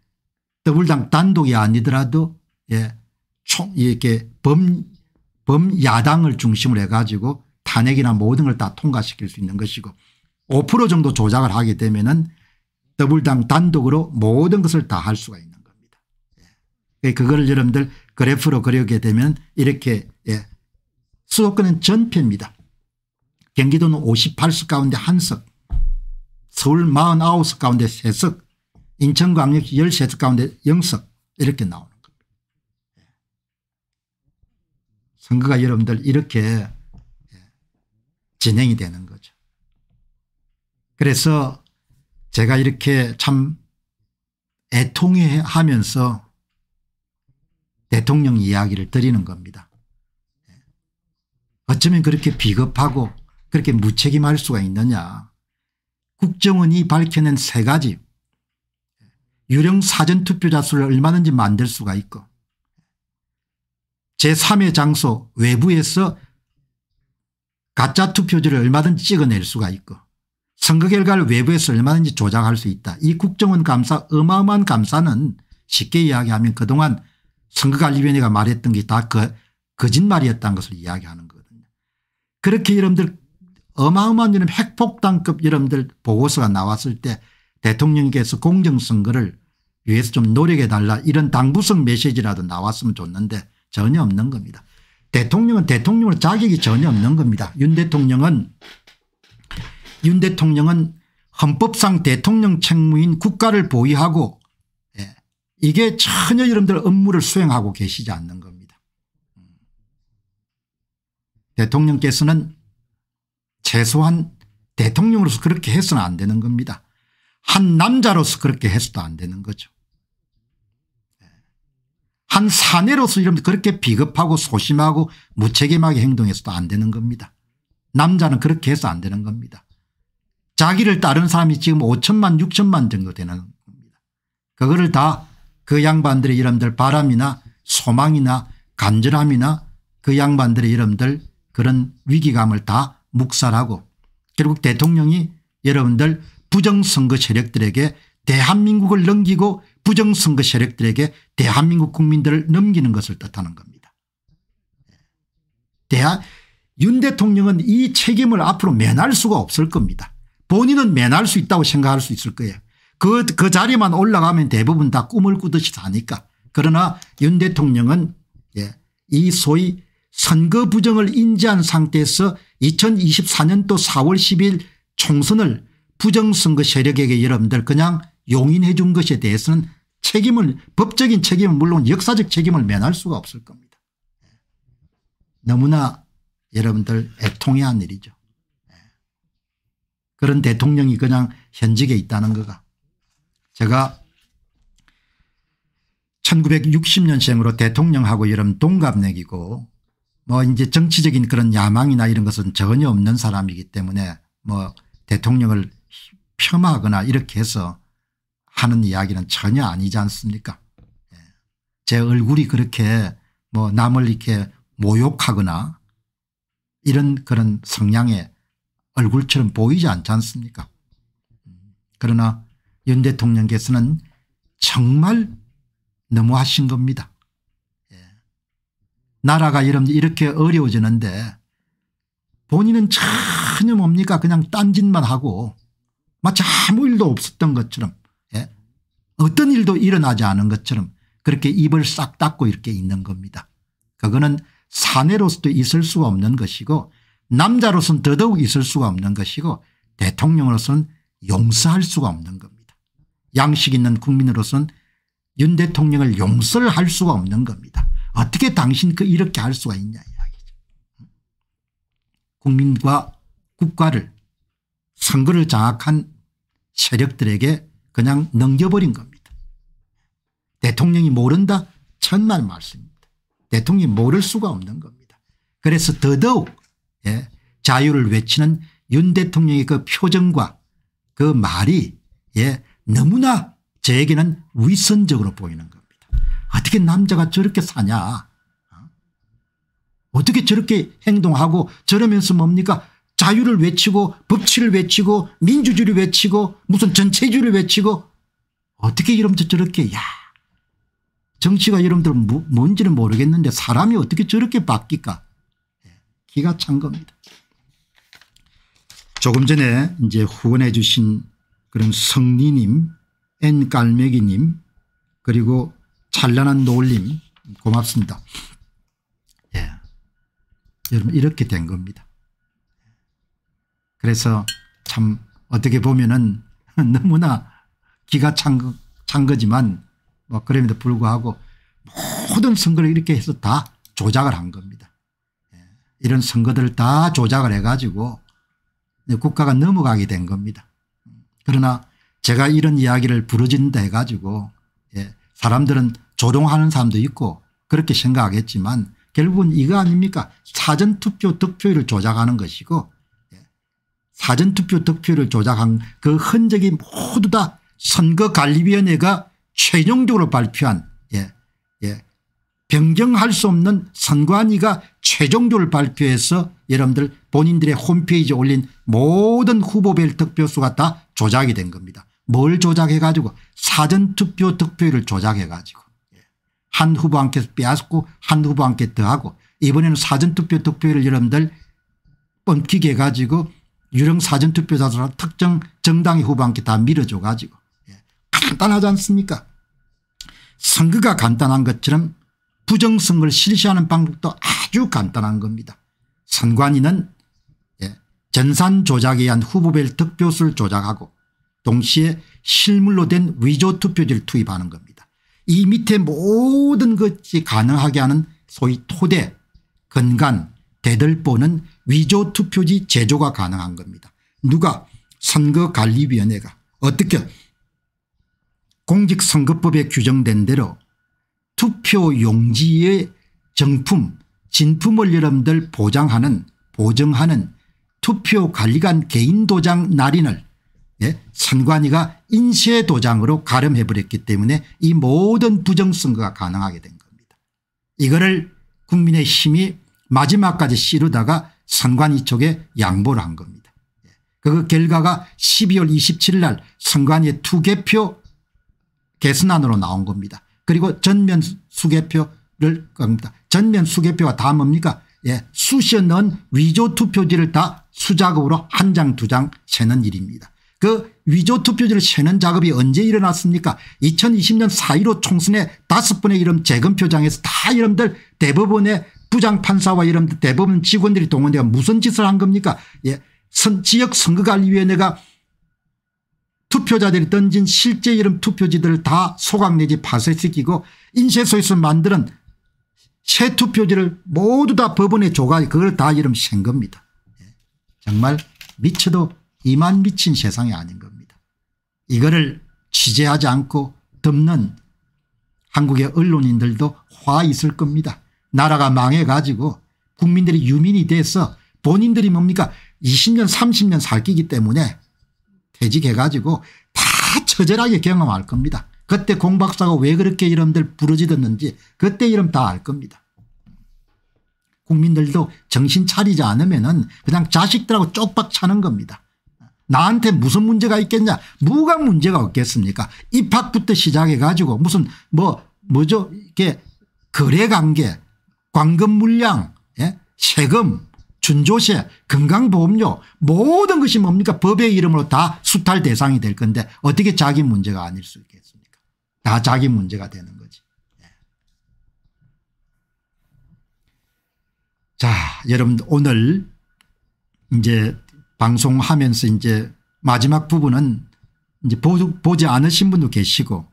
더블당 단독이 아니더라도 예, 총 이렇게 범, 범야당을 중심으로 해가지고 탄핵이나 모든 걸 다 통과시킬 수 있는 것이고 5% 정도 조작을 하게 되면 은더블당 단독으로 모든 것을 다 할 수가 있는 겁니다. 예. 그걸 그러니까 여러분들 그래프로 그려게 되면 이렇게 예. 수도권은 전표입니다 경기도는 58석 가운데 1석 서울 49석 가운데 3석 인천광역시 13석 가운데 0석 이렇게 나오는 겁니다. 선거가 여러분들 이렇게 예, 진행이 되는 거죠. 그래서 제가 이렇게 참 애통해 하면서 대통령 이야기를 드리는 겁니다. 어쩌면 그렇게 비겁하고 그렇게 무책임할 수가 있느냐. 국정원이 밝혀낸 세 가지 유령 사전투표자 수를 얼마든지 만들 수가 있고 제3의 장소 외부에서 가짜 투표지를 얼마든지 찍어낼 수가 있고 선거 결과를 외부에서 얼마든지 조작할 수 있다. 이 국정원 감사 어마어마한 감사는 쉽게 이야기하면 그동안 선거관리위원회가 말했던 게 다 그 거짓말이었다는 것을 이야기하는 거거든요. 그렇게 여러분들 어마어마한 여러 핵폭탄급 여러분들 보고서가 나왔을 때 대통령께서 공정선거를 위해서 좀 노력해달라 이런 당부성 메시지라도 나왔으면 좋는데 전혀 없는 겁니다. 대통령은 대통령으로 자격이 전혀 없는 겁니다. 윤 대통령은 윤 대통령은 헌법상 대통령 책무인 국가를 보위하고 이게 전혀 여러분들 업무를 수행하고 계시지 않는 겁니다. 대통령께서는 최소한 대통령으로서 그렇게 해서는 안 되는 겁니다. 한 남자로서 그렇게 해서도 안 되는 거죠. 한 사내로서 이러면 그렇게 비겁하고 소심하고 무책임하게 행동해서도 안 되는 겁니다. 남자는 그렇게 해서 안 되는 겁니다. 자기를 따른 사람이 지금 5천만 6천만 정도 되는 겁니다. 그거를 다그 양반들의 이름들 바람이나 소망이나 간절함이나 그 양반들의 이름들 그런 위기감을 다 묵살하고 결국 대통령이 여러분들 부정선거 세력들에게 대한민국을 넘기고 부정선거 세력들에게 대한민국 국민들을 넘기는 것을 뜻하는 겁니다. 대한 윤 대통령은 이 책임을 앞으로 면할 수가 없을 겁니다. 본인은 면할 수 있다고 생각할 수 있을 거예요. 그, 그 자리만 올라가면 대부분 다 꿈을 꾸듯이 사니까. 그러나 윤 대통령은 예, 이 소위 선거 부정을 인지한 상태에서 2024년도 4월 10일 총선을 부정선거 세력에게 여러분들 그냥 용인해 준 것에 대해서는 책임을 법적인 책임은 물론 역사적 책임을 면할 수가 없을 겁니다. 예. 너무나 여러분들 애통해한 일이죠. 예. 그런 대통령이 그냥 현직에 있다는 거가 제가 1960년생으로 대통령하고 여름 동갑내기고 뭐 이제 정치적인 그런 야망이나 이런 것은 전혀 없는 사람이기 때문에 뭐 대통령을 폄하하거나 이렇게 해서 하는 이야기는 전혀 아니지 않습니까 예. 제 얼굴이 그렇게 뭐 남을 이렇게 모욕하거나 이런 그런 성향의 얼굴처럼 보이지 않지 않습니까 음. 그러나 윤 대통령께서는 정말 너무하신 겁니다. 예. 나라가 이렇게 어려워지는데 본인은 전혀 뭡니까 그냥 딴짓만 하고 마치 아무 일도 없었던 것처럼 예. 어떤 일도 일어나지 않은 것처럼 그렇게 입을 싹 닫고 이렇게 있는 겁니다. 그거는 사내로서도 있을 수가 없는 것이고 남자로서는 더더욱 있을 수가 없는 것이고 대통령으로서는 용서할 수가 없는 겁니다. 양식 있는 국민으로서는 윤 대통령을 용서를 할 수가 없는 겁니다. 어떻게 당신 그 이렇게 할 수가 있냐 이야기죠. 국민과 국가를 선거를 장악한 세력들에게 그냥 넘겨버린 겁니다. 대통령이 모른다? 천만 말씀입니다. 대통령이 모를 수가 없는 겁니다. 그래서 더더욱 예, 자유를 외치는 윤 대통령의 그 표정과 그 말이 예, 너무나 저에게는 위선적으로 보이는 겁니다. 어떻게 남자가 저렇게 사냐 어? 어떻게 저렇게 행동하고 저러면서 뭡니까 자유를 외치고 법치를 외치고 민주주의를 외치고 무슨 전체주의를 외치고 어떻게 이러면서 저렇게 야 정치가 여러분들 뭐, 뭔지는 모르겠는데 사람이 어떻게 저렇게 바뀔까 예, 기가 찬 겁니다. 조금 전에 이제 후원해 주신 그럼 성리님 엔 깔매기님 그리고 찬란한 놀림 고맙습니다. 예. 여러분 이렇게 된 겁니다. 그래서 참 어떻게 보면은 너무나 기가 찬, 찬 거지만 뭐 그럼에도 불구하고 모든 선거를 이렇게 해서 다 조작을 한 겁니다. 예. 이런 선거들을 다 조작을 해가지고 국가가 넘어가게 된 겁니다. 그러나 제가 이런 이야기를 부르짖는다 해가지고 예, 사람들은 조롱하는 사람도 있고 그렇게 생각하겠지만 결국은 이거 아닙니까 사전투표 득표율을 조작하는 것이고 예, 사전투표 득표율을 조작한 그 흔적이 모두 다 선거관리위원회가 최종적으로 발표한
예, 예,
변경할 수 없는 선관위가 최종적으로 발표해서 여러분들 본인들의 홈페이지에 올린 모든 후보별 득표수가 다 조작이 된 겁니다. 뭘 조작해 가지고 사전투표 득표율을 조작해 가지고 예. 한 후보한테 빼앗고 한 후보한테 더하고 이번에는 사전투표 득표율을 여러분들 뻔키게 가지고 유령 사전투표자들 특정 정당의 후보한테 다 밀어줘 가지고 예. 간단하지 않습니까 선거가 간단한 것처럼 부정선거를 실시하는 방법도 아주 간단한 겁니다. 선관위는 전산 조작에 의한 후보별 득표수를 조작하고 동시에 실물로 된 위조 투표지를 투입하는 겁니다. 이 밑에 모든 것이 가능하게 하는 소위 토대 건간 대들보는 위조 투표지 제조가 가능한 겁니다. 누가 선거관리위원회가 어떻게 공직선거법에 규정된 대로 투표용지의 정품 진품을 여러분들 보장하는 보정하는 투표관리관 개인도장 날인을 예? 선관위가 인쇄도장으로 가름해버렸기 때문에 이 모든 부정선거가 가능하게 된 겁니다. 이거를 국민의힘이 마지막까지 씨르다가 선관위 쪽에 양보를 한 겁니다. 예. 그 결과가 12월 27일 날 선관위의 투개표 개선안으로 나온 겁니다. 그리고 전면 수개표를 겁니다. 전면 수개표가 다 뭡니까 예, 수시에 위조 투표지를 다 수작업으로 한 장 두 장 세는 일입니다. 그 위조 투표지를 세는 작업이 언제 일어났습니까 2020년 4.15 총선에 다섯 번의 이름 재검표장에서 다 이름들 대법원의 부장판사와 이름들 대법원 직원들이 동원되어 무슨 짓을 한 겁니까 예. 선, 지역선거관리위원회가 투표자들이 던진 실제 이름 투표지들을 다 소각 내지 파쇄시키고 인쇄소에서 만드는 새 투표지를 모두 다 법원에 조가 그걸 다 이름 센 겁니다. 정말 미쳐도 이만 미친 세상이 아닌 겁니다. 이거를 취재하지 않고 덮는 한국의 언론인들도 화 있을 겁니다. 나라가 망해가지고 국민들이 유민이 돼서 본인들이 뭡니까 20년 30년 살기기 때문에 퇴직해가지고 다 처절하게 경험할 겁니다. 그때 공박사가 왜 그렇게 이름들 부르짖었는지 그때 이름 다 알 겁니다. 국민들도 정신 차리지 않으면 은 그냥 자식들하고 쪽박 차는 겁니다. 나한테 무슨 문제가 있겠냐 뭐가 문제가 없겠습니까 입학부터 시작해 가지고 무슨 뭐 뭐죠 이게 거래관계 관금 물량 예? 세금 준조세 건강보험료 모든 것이 뭡니까 법의 이름으로 다 수탈 대상이 될 건데 어떻게 자기 문제가 아닐 수 있겠습니까 다 자기 문제가 되는 거지. 자, 여러분 오늘 이제 방송하면서 이제 마지막 부분은 이제 보, 지 않으신 분도 계시고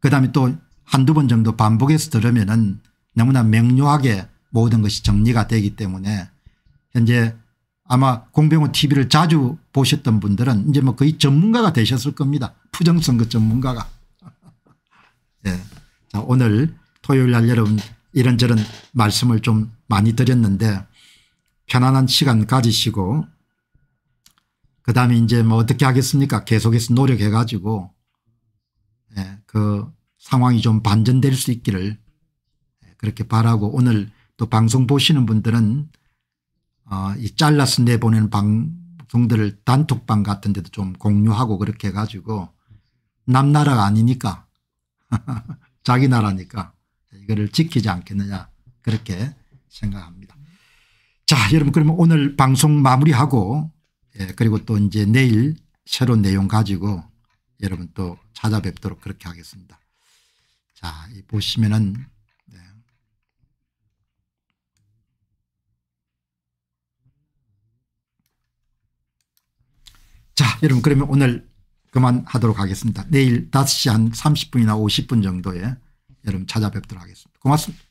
그다음에 또 한두 번 정도 반복해서 들으면은 너무나 명료하게 모든 것이 정리가 되기 때문에 현재 아마 공병호 TV를 자주 보셨던 분들은 이제 뭐 거의 전문가가 되셨을 겁니다. 푸정선거 전문가가. 네. 자, 오늘 토요일 날 여러분 이런저런 말씀을 좀 많이 드렸는데 편안한 시간 가지시고 그 다음에 이제 뭐 어떻게 하겠습니까 계속해서 노력해 가지고 예, 그 상황이 좀 반전될 수 있기를 예, 그렇게 바라고 오늘 또 방송 보시는 분들은 어, 이 잘라서 내보내는 방송들을 단톡방 같은 데도 좀 공유하고 그렇게 해가지고 남나라가 아니니까 자기 나라니까 이거를 지키지 않겠느냐 그렇게 생각합니다. 자 여러분 그러면 오늘 방송 마무리하고 예, 그리고 또 이제 내일 새로운 내용 가지고 여러분 또 찾아뵙도록 그렇게 하겠습니다. 자 보시면은 네. 자 여러분 그러면 오늘 그만하도록 하겠습니다. 내일 5시 한 30분이나 50분 정도에 여러분 찾아뵙도록 하겠습니다. 고맙습니다.